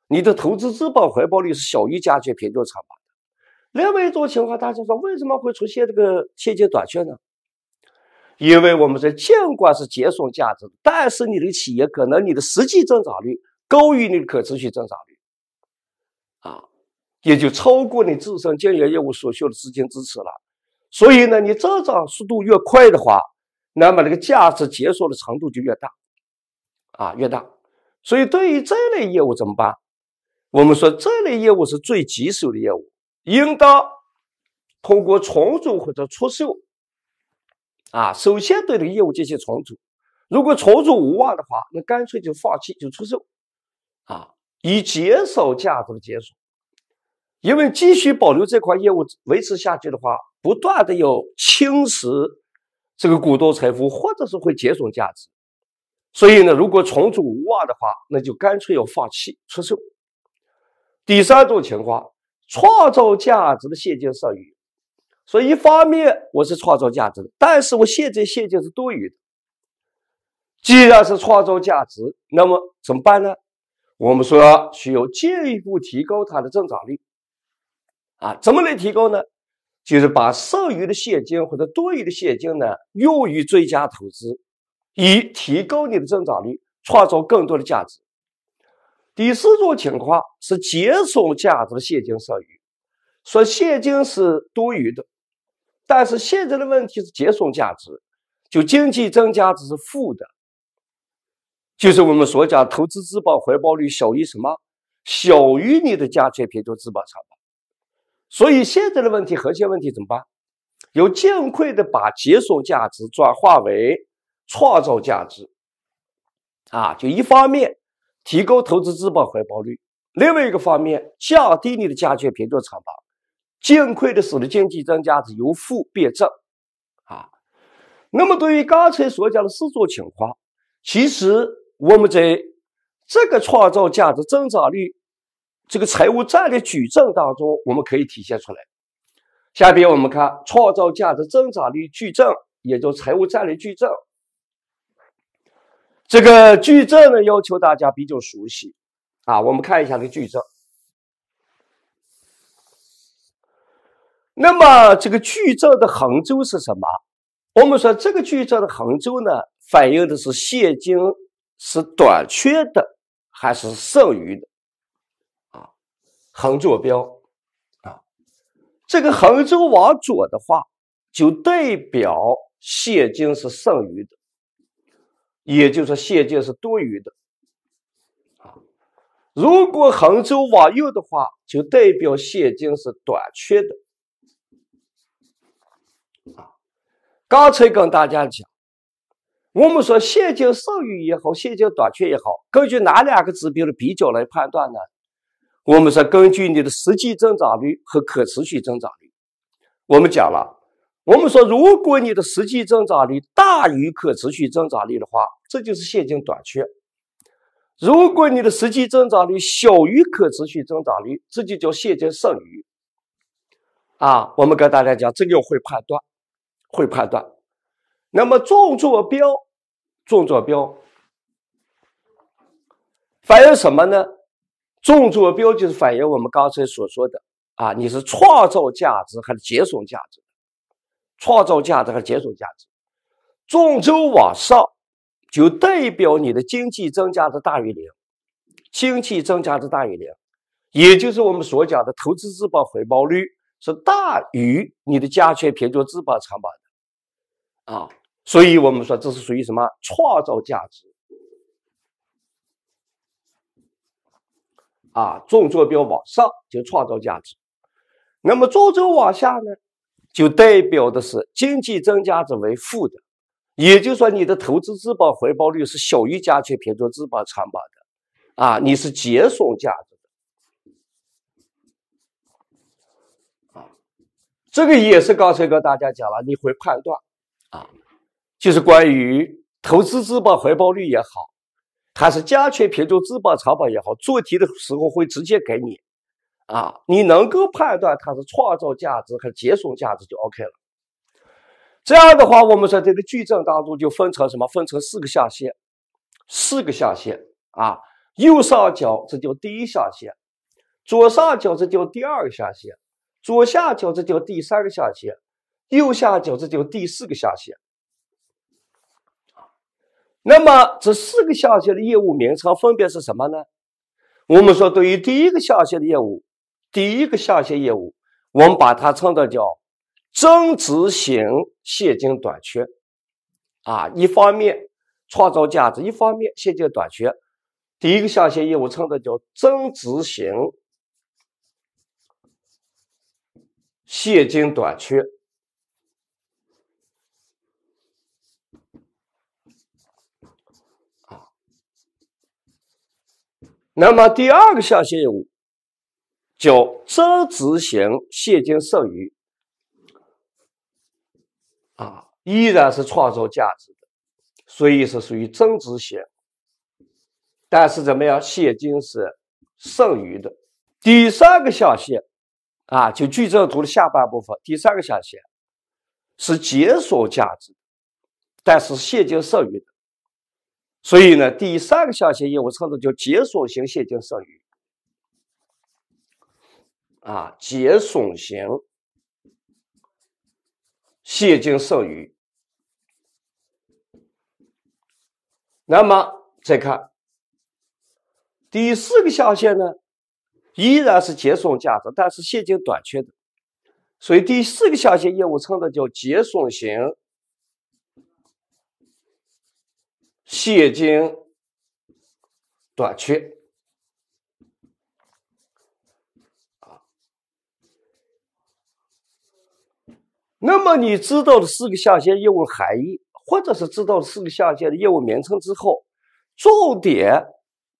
你的投资资本回报率是小于加权平均成本的。另外一种情况，大家说为什么会出现这个现金短缺呢？因为我们在尽管是结算价值，但是你的企业可能你的实际增长率高于你可持续增长率，啊，也就超过你自身经营业务所需的资金支持了。所以呢，你增长速度越快的话，那么这个价值解锁的长度就越大，啊，越大。所以对于这类业务怎么办？我们说这类业务是最棘手的业务，应当通过重组或者出售。啊，首先对这个业务进行重组，如果重组无望的话，那干脆就放弃，就出售，啊，以减少价值的解锁。因为继续保留这块业务维持下去的话，不断的要侵蚀。这个股东财富，或者是会节省价值，所以呢，如果重组无望的话，那就干脆要放弃出售。第三种情况，创造价值的现金剩余，所以一方面我是创造价值，的，但是我现在现金是多余的。既然是创造价值，那么怎么办呢？我们说需要进一步提高它的增长率。啊，怎么来提高呢？就是把剩余的现金或者多余的现金呢，用于追加投资，以提高你的增长率，创造更多的价值。第四种情况是节省价值的现金剩余，说现金是多余的，但是现在的问题是节省价值，就经济增加值是负的，就是我们所讲投资资本回报率小于什么？小于你的加权平均资本成本。所以现在的问题，核心问题怎么办？有尽快的，把解锁价值转化为创造价值，啊，就一方面提高投资资本回报率，另外一个方面降低你的加权平均成本，尽快的使得经济增加值由负变正，啊，那么对于刚才所讲的四种情况，其实我们在这个创造价值增长率。这个财务战略矩阵当中，我们可以体现出来。下边我们看创造价值增长率矩阵，也叫财务战略矩阵。这个矩阵呢，要求大家比较熟悉啊。我们看一下这个矩阵。那么这个矩阵的横轴是什么？我们说这个矩阵的横轴呢，反映的是现金是短缺的还是剩余的。横坐标啊，这个横轴往左的话，就代表现金是剩余的，也就是说现金是多余的。啊，如果横轴往右的话，就代表现金是短缺的。啊，刚才跟大家讲，我们说现金剩余也好，现金短缺也好，根据哪两个指标的比较来判断呢？我们是根据你的实际增长率和可持续增长率，我们讲了，我们说，如果你的实际增长率大于可持续增长率的话，这就是现金短缺；如果你的实际增长率小于可持续增长率，这就叫现金剩余。啊，我们跟大家讲，这个会判断，会判断。那么纵坐标，纵坐标反映什么呢？纵坐标就是反映我们刚才所说的啊，你是创造价值还是节省价值？创造价值还是节省价值？纵轴往上就代表你的经济增加值大于零，经济增加值大于零，也就是我们所讲的投资资本回报率是大于你的加权平均资本成本的啊，所以我们说这是属于什么创造价值。啊，纵坐标往上就创造价值，那么纵轴往下呢，就代表的是经济增加值为负的，也就是说你的投资资本回报率是小于加权平均资本成本的，啊，你是节省价值的，啊，这个也是刚才跟大家讲了，你会判断，啊，就是关于投资资本回报率也好。它是加权平均资本成本也好，做题的时候会直接给你，啊，你能够判断它是创造价值还是节省价值就 OK 了。这样的话，我们说这个矩阵当中就分成什么？分成四个象限，四个象限啊，右上角这叫第一象限，左上角这叫第二个象限，左下角这叫第三个象限，右下角这叫第四个象限。那么这四个象限的业务名称分别是什么呢？我们说对于第一个象限的业务，第一个象限业务，我们把它称的叫增值型现金短缺，啊，一方面创造价值，一方面现金短缺。第一个象限业务称的叫增值型现金短缺。那么第二个象限业务，就增值型现金剩余，啊，依然是创造价值的，所以是属于增值型。但是怎么样，现金是剩余的。第三个象限，啊，就矩阵图的下半部分，第三个象限是解锁价值，但是现金剩余的。所以呢，第三个象限业务称的叫“结损型现金剩余”，啊，结损型现金剩余。那么再看第四个象限呢，依然是结损价值，但是现金短缺的，所以第四个象限业务称的叫“结损型”。现金短缺啊，那么你知道了四个象限业务含义，或者是知道了四个象限的业务名称之后，重点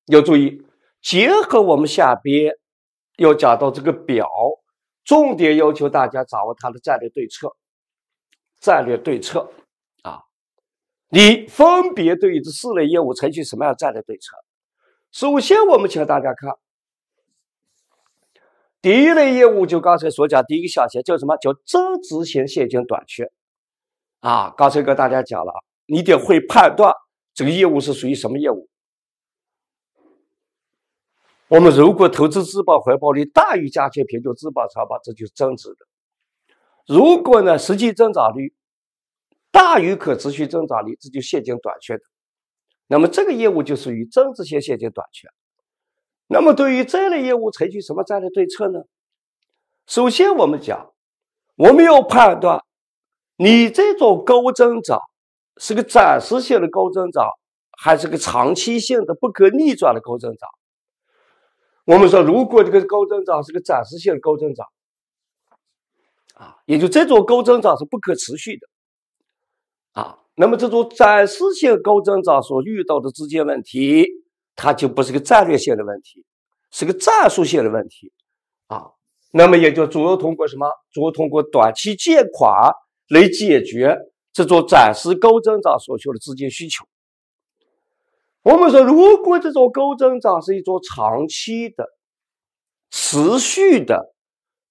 要注意结合我们下边要讲到这个表，重点要求大家掌握它的战略对策，战略对策。你分别对于这四类业务采取什么样战略对策？首先，我们请大家看第一类业务，就刚才所讲第一个象限，叫什么？叫增值型现金短缺啊！刚才跟大家讲了你得会判断这个业务是属于什么业务。我们如果投资资本回报率大于加权平均资本成本，这就增值的。如果呢，实际增长率？大于可持续增长率，这就现金短缺的，那么这个业务就属于增值性现金短缺。那么对于这类业务，采取什么战略对策呢？首先，我们讲，我们要判断你这种高增长是个暂时性的高增长，还是个长期性的不可逆转的高增长。我们说，如果这个高增长是个暂时性高增长，啊，也就这种高增长是不可持续的。啊，那么这种暂时性高增长所遇到的资金问题，它就不是个战略性的问题，是个战术性的问题，啊，那么也就主要通过什么？主要通过短期借款来解决这种暂时高增长所需的资金需求。我们说，如果这种高增长是一种长期的、持续的、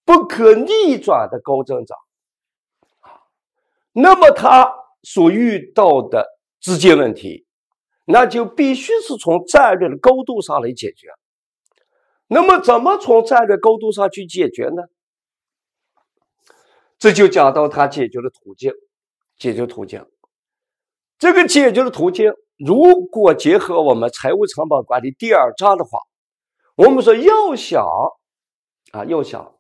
不可逆转的高增长，那么它。所遇到的资金问题，那就必须是从战略的高度上来解决。那么，怎么从战略高度上去解决呢？这就讲到它解决的途径，解决途径。这个解决的途径，如果结合我们财务成本管理第二章的话，我们说要想啊，要想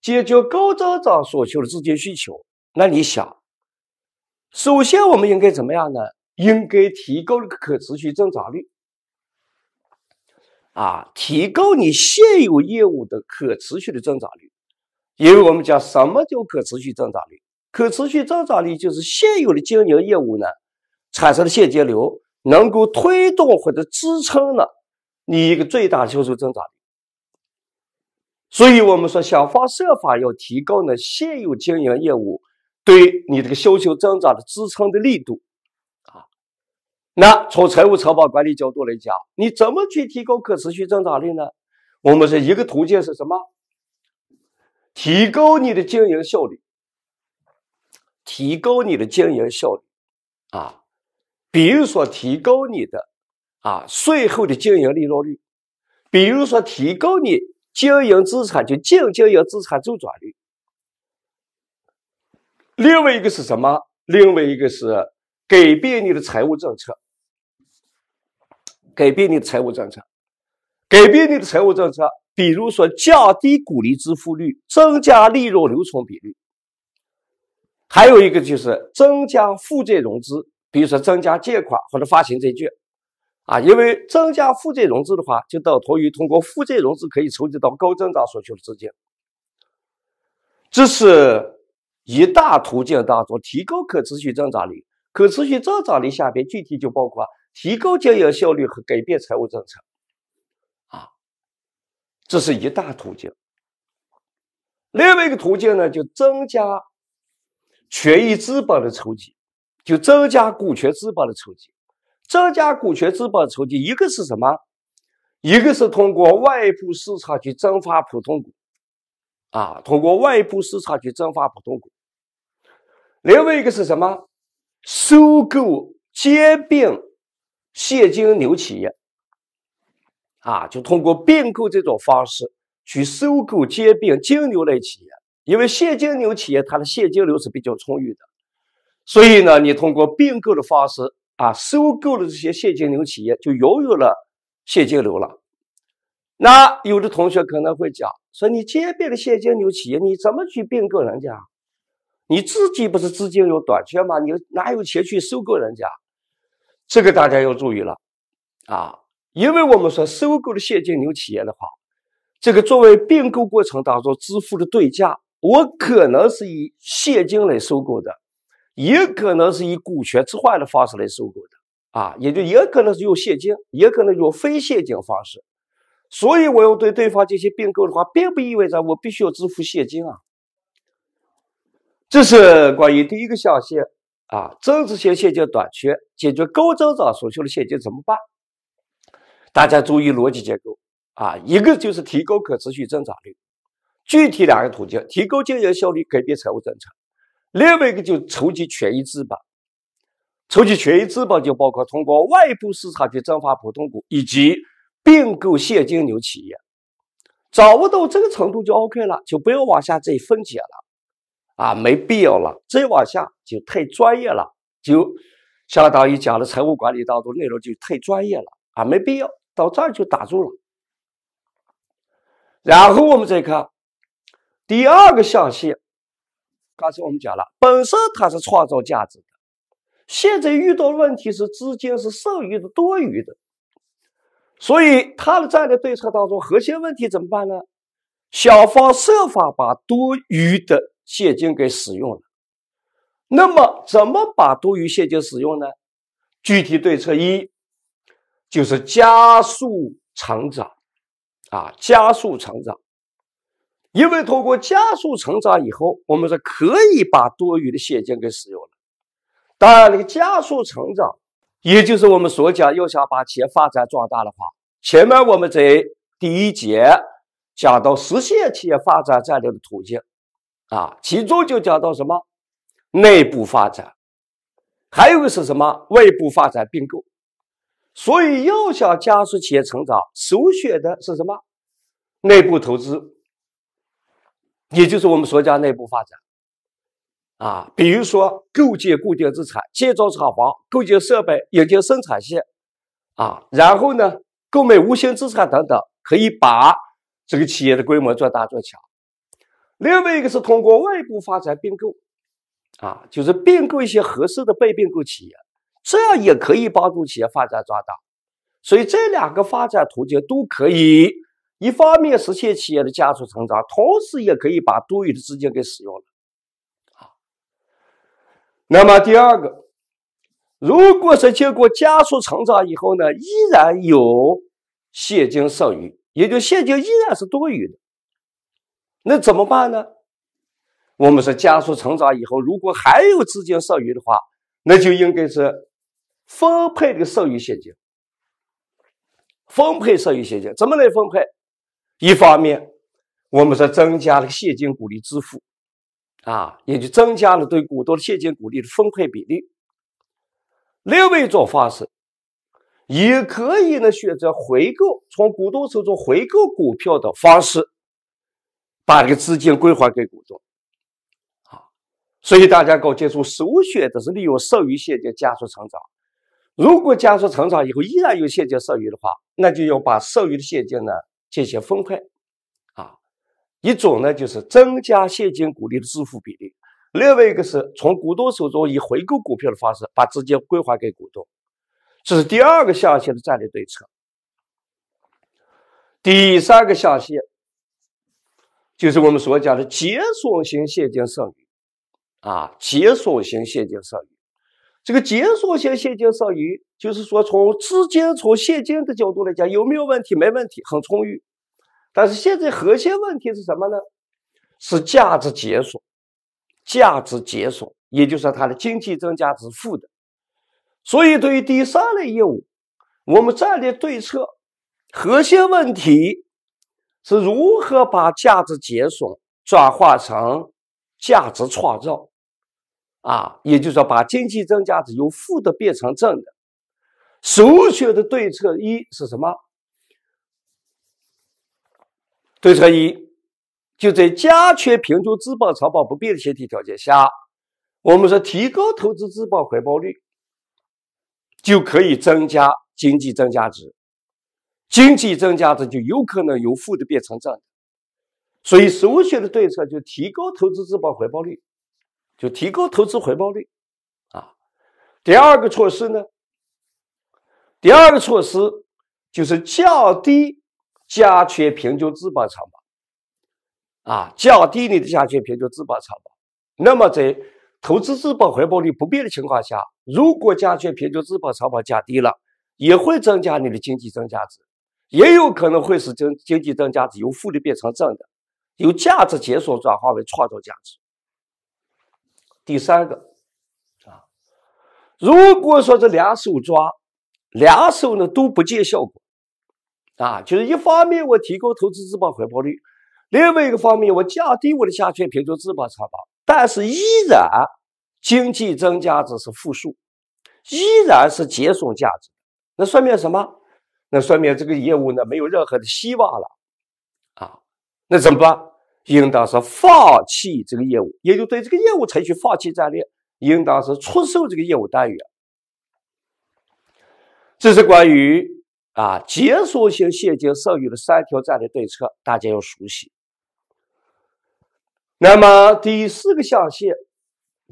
解决高增长所求的资金需求，那你想。首先，我们应该怎么样呢？应该提高可持续增长率，啊，提高你现有业务的可持续的增长率。因为我们讲什么叫可持续增长率？可持续增长率就是现有的经营业务呢，产生的现金流能够推动或者支撑了你一个最大销售增长。所以我们说，想方设法要提高呢现有经营业务。对你这个需求增长的支撑的力度啊，那从财务成本管理角度来讲，你怎么去提高可持续增长率呢？我们是一个途径是什么？提高你的经营效率，提高你的经营效率啊，比如说提高你的啊税后的经营利润率，比如说提高你经营资产就净经营资产周转率。另外一个是什么？另外一个是改变你的财务政策，改变你的财务政策，改变你的财务政策。比如说降低股利支付率，增加利润留存比率。还有一个就是增加负债融资，比如说增加借款或者发行债券，啊，因为增加负债融资的话，就等同于通过负债融资可以筹集到高增长所需的资金。这是。一大途径当中，提高可持续增长率。可持续增长率下边具体就包括提高经营效率和改变财务政策，啊，这是一大途径。另外一个途径呢，就增加权益资本的筹集，就增加股权资本的筹集。增加股权资本筹集，一个是什么？一个是通过外部市场去增发普通股，啊，通过外部市场去增发普通股。另外一个是什么？收购兼并现金流企业，啊，就通过并购这种方式去收购兼并金牛类企业。因为现金流企业它的现金流是比较充裕的，所以呢，你通过并购的方式啊，收购了这些现金流企业，就拥有了现金流了。那有的同学可能会讲，说你兼并了现金流企业，你怎么去并购人家？你自己不是资金有短缺吗？你哪有钱去收购人家？这个大家要注意了啊！因为我们说收购的现金流企业的话，这个作为并购过程当中支付的对价，我可能是以现金来收购的，也可能是以股权置换的方式来收购的啊，也就也可能是用现金，也可能用非现金方式。所以，我要对对方进行并购的话，并不意味着我必须要支付现金啊。这是关于第一个象限啊，增值型现金短缺，解决高增长所需的现金怎么办？大家注意逻辑结构啊，一个就是提高可持续增长率，具体两个途径：提高经营效率，改变财务政策；另外一个就筹集权益资本。筹集权益资本就包括通过外部市场去增发普通股，以及并购现金流企业。掌握到这个程度就 OK 了，就不要往下再分解了。啊，没必要了，再往下就太专业了，就相当于讲了财务管理当中内容就太专业了啊，没必要，到这就打住了。然后我们再看第二个象限，刚才我们讲了，本身它是创造价值的，现在遇到问题是资金是剩余的多余的，所以它的战略对策当中核心问题怎么办呢？想方设法把多余的。现金给使用了，那么怎么把多余现金使用呢？具体对策一就是加速成长，啊，加速成长，因为通过加速成长以后，我们是可以把多余的现金给使用了。当然，那个加速成长，也就是我们所讲，要想把企业发展壮大的话，前面我们在第一节讲到实现企业发展战略的途径。啊，其中就讲到什么内部发展，还有一个是什么外部发展并购。所以要想加速企业成长，首选的是什么？内部投资，也就是我们所讲内部发展。啊，比如说构建固定资产，建造厂房，构建设备，引进生产线，啊，然后呢，购买无形资产等等，可以把这个企业的规模做大做强。另外一个是通过外部发展并购，啊，就是并购一些合适的被并购企业，这样也可以帮助企业发展壮大。所以这两个发展途径都可以，一方面实现企业的加速成长，同时也可以把多余的资金给使用了。啊，那么第二个，如果是经过加速成长以后呢，依然有现金剩余，也就现金依然是多余的。那怎么办呢？我们说加速成长以后，如果还有资金剩余的话，那就应该是分配这个剩余现金。分配剩余现金怎么来分配？一方面，我们说增加了现金股利支付，啊，也就增加了对股东的现金股利的分配比例。另外一种方式，也可以呢选择回购，从股东手中回购股票的方式。把这个资金归还给股东，啊，所以大家搞清楚，首选的是利用剩余现金加速成长。如果加速成长以后依然有现金剩余的话，那就要把剩余的现金呢进行分配，啊，一种呢就是增加现金股利的支付比例，另外一个是从股东手中以回购股票的方式把资金归还给股东，这是第二个象限的战略对策。第三个象限。就是我们所讲的解锁型现金剩余，啊，解锁型现金剩余，这个解锁型现金剩余，就是说从资金、从现金的角度来讲，有没有问题？没问题，很充裕。但是现在核心问题是什么呢？是价值解锁，价值解锁，也就是它的经济增加值负的。所以对于第三类业务，我们战略对策核心问题。是如何把价值减损转化成价值创造，啊，也就是说把经济增加值由负的变成正的。首选的对策一是什么？对策一就在加权平均资本成本不变的前提条件下，我们说提高投资资本回报率，就可以增加经济增加值。经济增加值就有可能由负的变成正，的。所以首选的对策就提高投资资本回报率，就提高投资回报率，啊，第二个措施呢？第二个措施就是降低加权平均资本成本，啊，降低你的加权平均资本成本。那么在投资资本回报率不变的情况下，如果加权平均资本成本降低了，也会增加你的经济增加值。也有可能会使经经济增加值由负的变成正的，由价值解锁转化为创造价值。第三个啊，如果说这两手抓，两手呢都不见效果，啊，就是一方面我提高投资资本回报率，另外一个方面我降低我的下确平均资本成本，但是依然经济增加值是负数，依然是减损价值，那说明什么？那说明这个业务呢没有任何的希望了，啊，那怎么办？应当是放弃这个业务，也就对这个业务采取放弃战略，应当是出售这个业务单元。这是关于啊，结束型现金剩余的三条战略对策，大家要熟悉。那么第四个象限，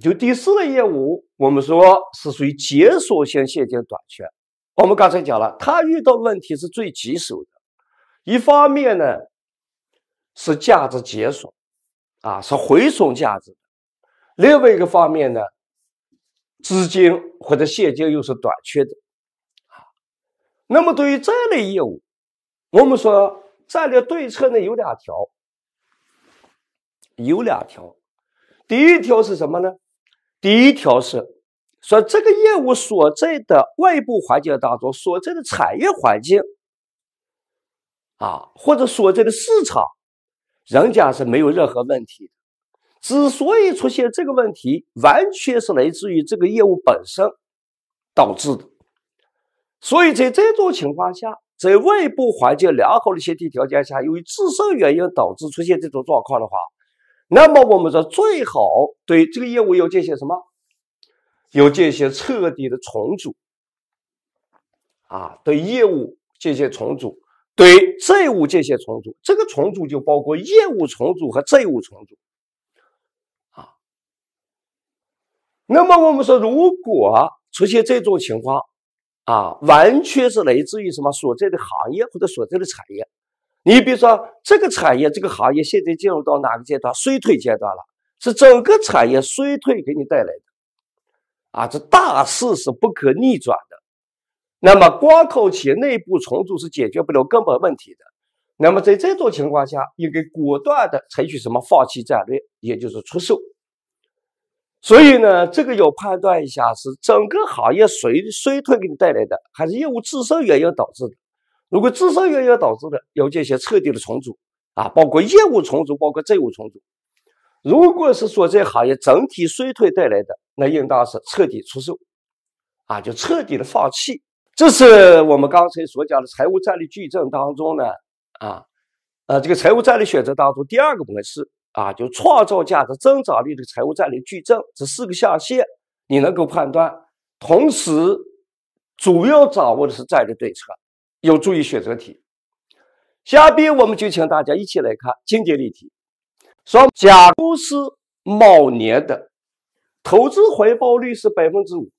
就第四类业务，我们说是属于解锁型现金短缺。我们刚才讲了，他遇到问题是最棘手的。一方面呢，是价值减损，啊，是回损价值；另外一个方面呢，资金或者现金又是短缺的，啊。那么对于这类业务，我们说战略对策呢有两条，有两条。第一条是什么呢？第一条是。说这个业务所在的外部环境当中，所在的产业环境，啊，或者所在的市场，人家是没有任何问题。之所以出现这个问题，完全是来自于这个业务本身导致的。所以在这种情况下，在外部环境良好的前提条件下，由于自身原因导致出现这种状况的话，那么我们说最好对这个业务要进行什么？有这些彻底的重组啊，对业务这些重组，对债务这些重组，这个重组就包括业务重组和债务重组啊。那么我们说，如果出现这种情况啊，完全是来自于什么？所在的行业或者所在的产业。你比如说，这个产业、这个行业现在进入到哪个阶段？衰退阶段了，是整个产业衰退给你带来的。啊，这大势是不可逆转的。那么，光靠企业内部重组是解决不了根本问题的。那么，在这种情况下，应该果断的采取什么放弃战略，也就是出售。所以呢，这个要判断一下，是整个行业衰衰退给你带来的，还是业务自身原因导致的。如果自身原因导致的，要进行彻底的重组啊，包括业务重组，包括债务重组。如果是说这行业整体衰退带来的，那应当是彻底出售，啊，就彻底的放弃。这是我们刚才所讲的财务战略矩阵当中呢，啊，呃，这个财务战略选择当中第二个模式啊，就创造价值增长率的财务战略矩阵这四个象限，你能够判断。同时，主要掌握的是战略对策，要注意选择题。下边我们就请大家一起来看经典例题。说甲公司某年的投资回报率是百分之五，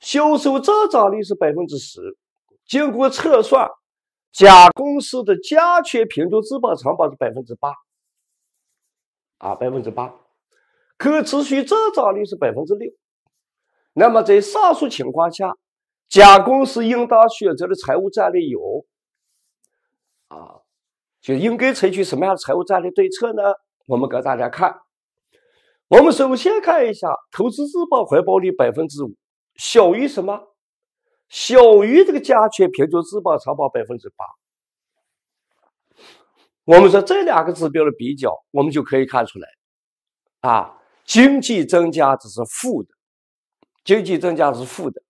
销售增长率是百分之十。经过测算，甲公司的加权平均资本成本是百分之八，啊，百分之八，可持续增长率是百分之六。那么在上述情况下，甲公司应当选择的财务战略有？就应该采取什么样的财务战略对策呢？我们给大家看，我们首先看一下投资自本回报率百分之五，小于什么？小于这个加权平均自本长保百分之八。我们说这两个指标的比较，我们就可以看出来，啊，经济增加只是负的，经济增加是负的，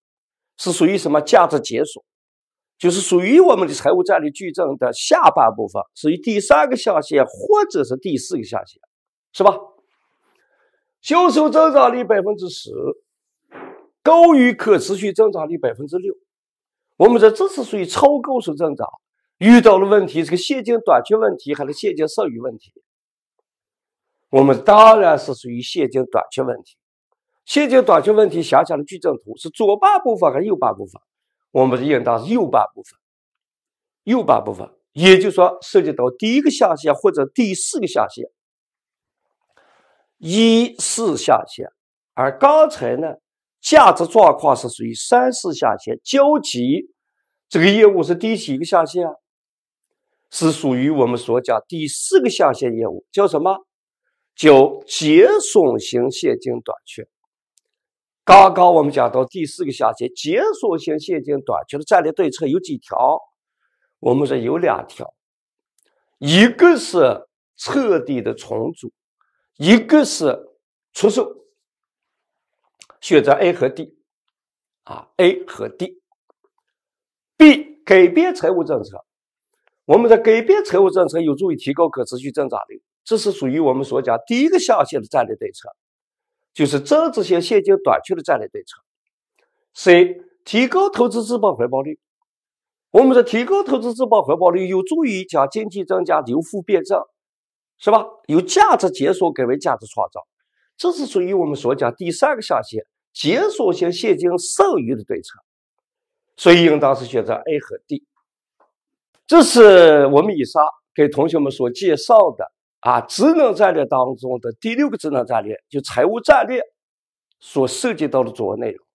是属于什么价值解锁？就是属于我们的财务战略矩阵的下半部分，属于第三个象限或者是第四个象限，是吧？销售增长率百分之十，高于可持续增长率百分之六，我们说这是属于超高速增长，遇到了问题，这个现金短缺问题还是现金剩余问题？我们当然是属于现金短缺问题。现金短缺问题，想想的矩阵图是左半部分还是右半部分？我们是应当是右半部分，右半部分，也就是说涉及到第一个象限或者第四个象限，一四象限，而刚才呢，价值状况是属于三四象限交集，这个业务是第几个象限啊？是属于我们所讲第四个象限业务，叫什么？叫结损型现金短缺。刚刚我们讲到第四个象限，结束性现金短缺的战略对策有几条？我们说有两条，一个是彻底的重组，一个是出售。选择 A 和 D，啊 A 和 D。B 改变财务政策，我们的改变财务政策有助于提高可持续增长率，这是属于我们所讲第一个象限的战略对策。就是增值型现金短缺的战略对策。C 提高投资自报回报率，我们的提高投资自报回报率，有助于将经济增加由负变正，是吧？由价值解锁改为价值创造，这是属于我们所讲第三个象限，解锁型现金剩余的对策。所以应当是选择 A 和 D。这是我们以上给同学们所介绍的。啊，职能战略当中的第六个职能战略，就财务战略，所涉及到的主要内容。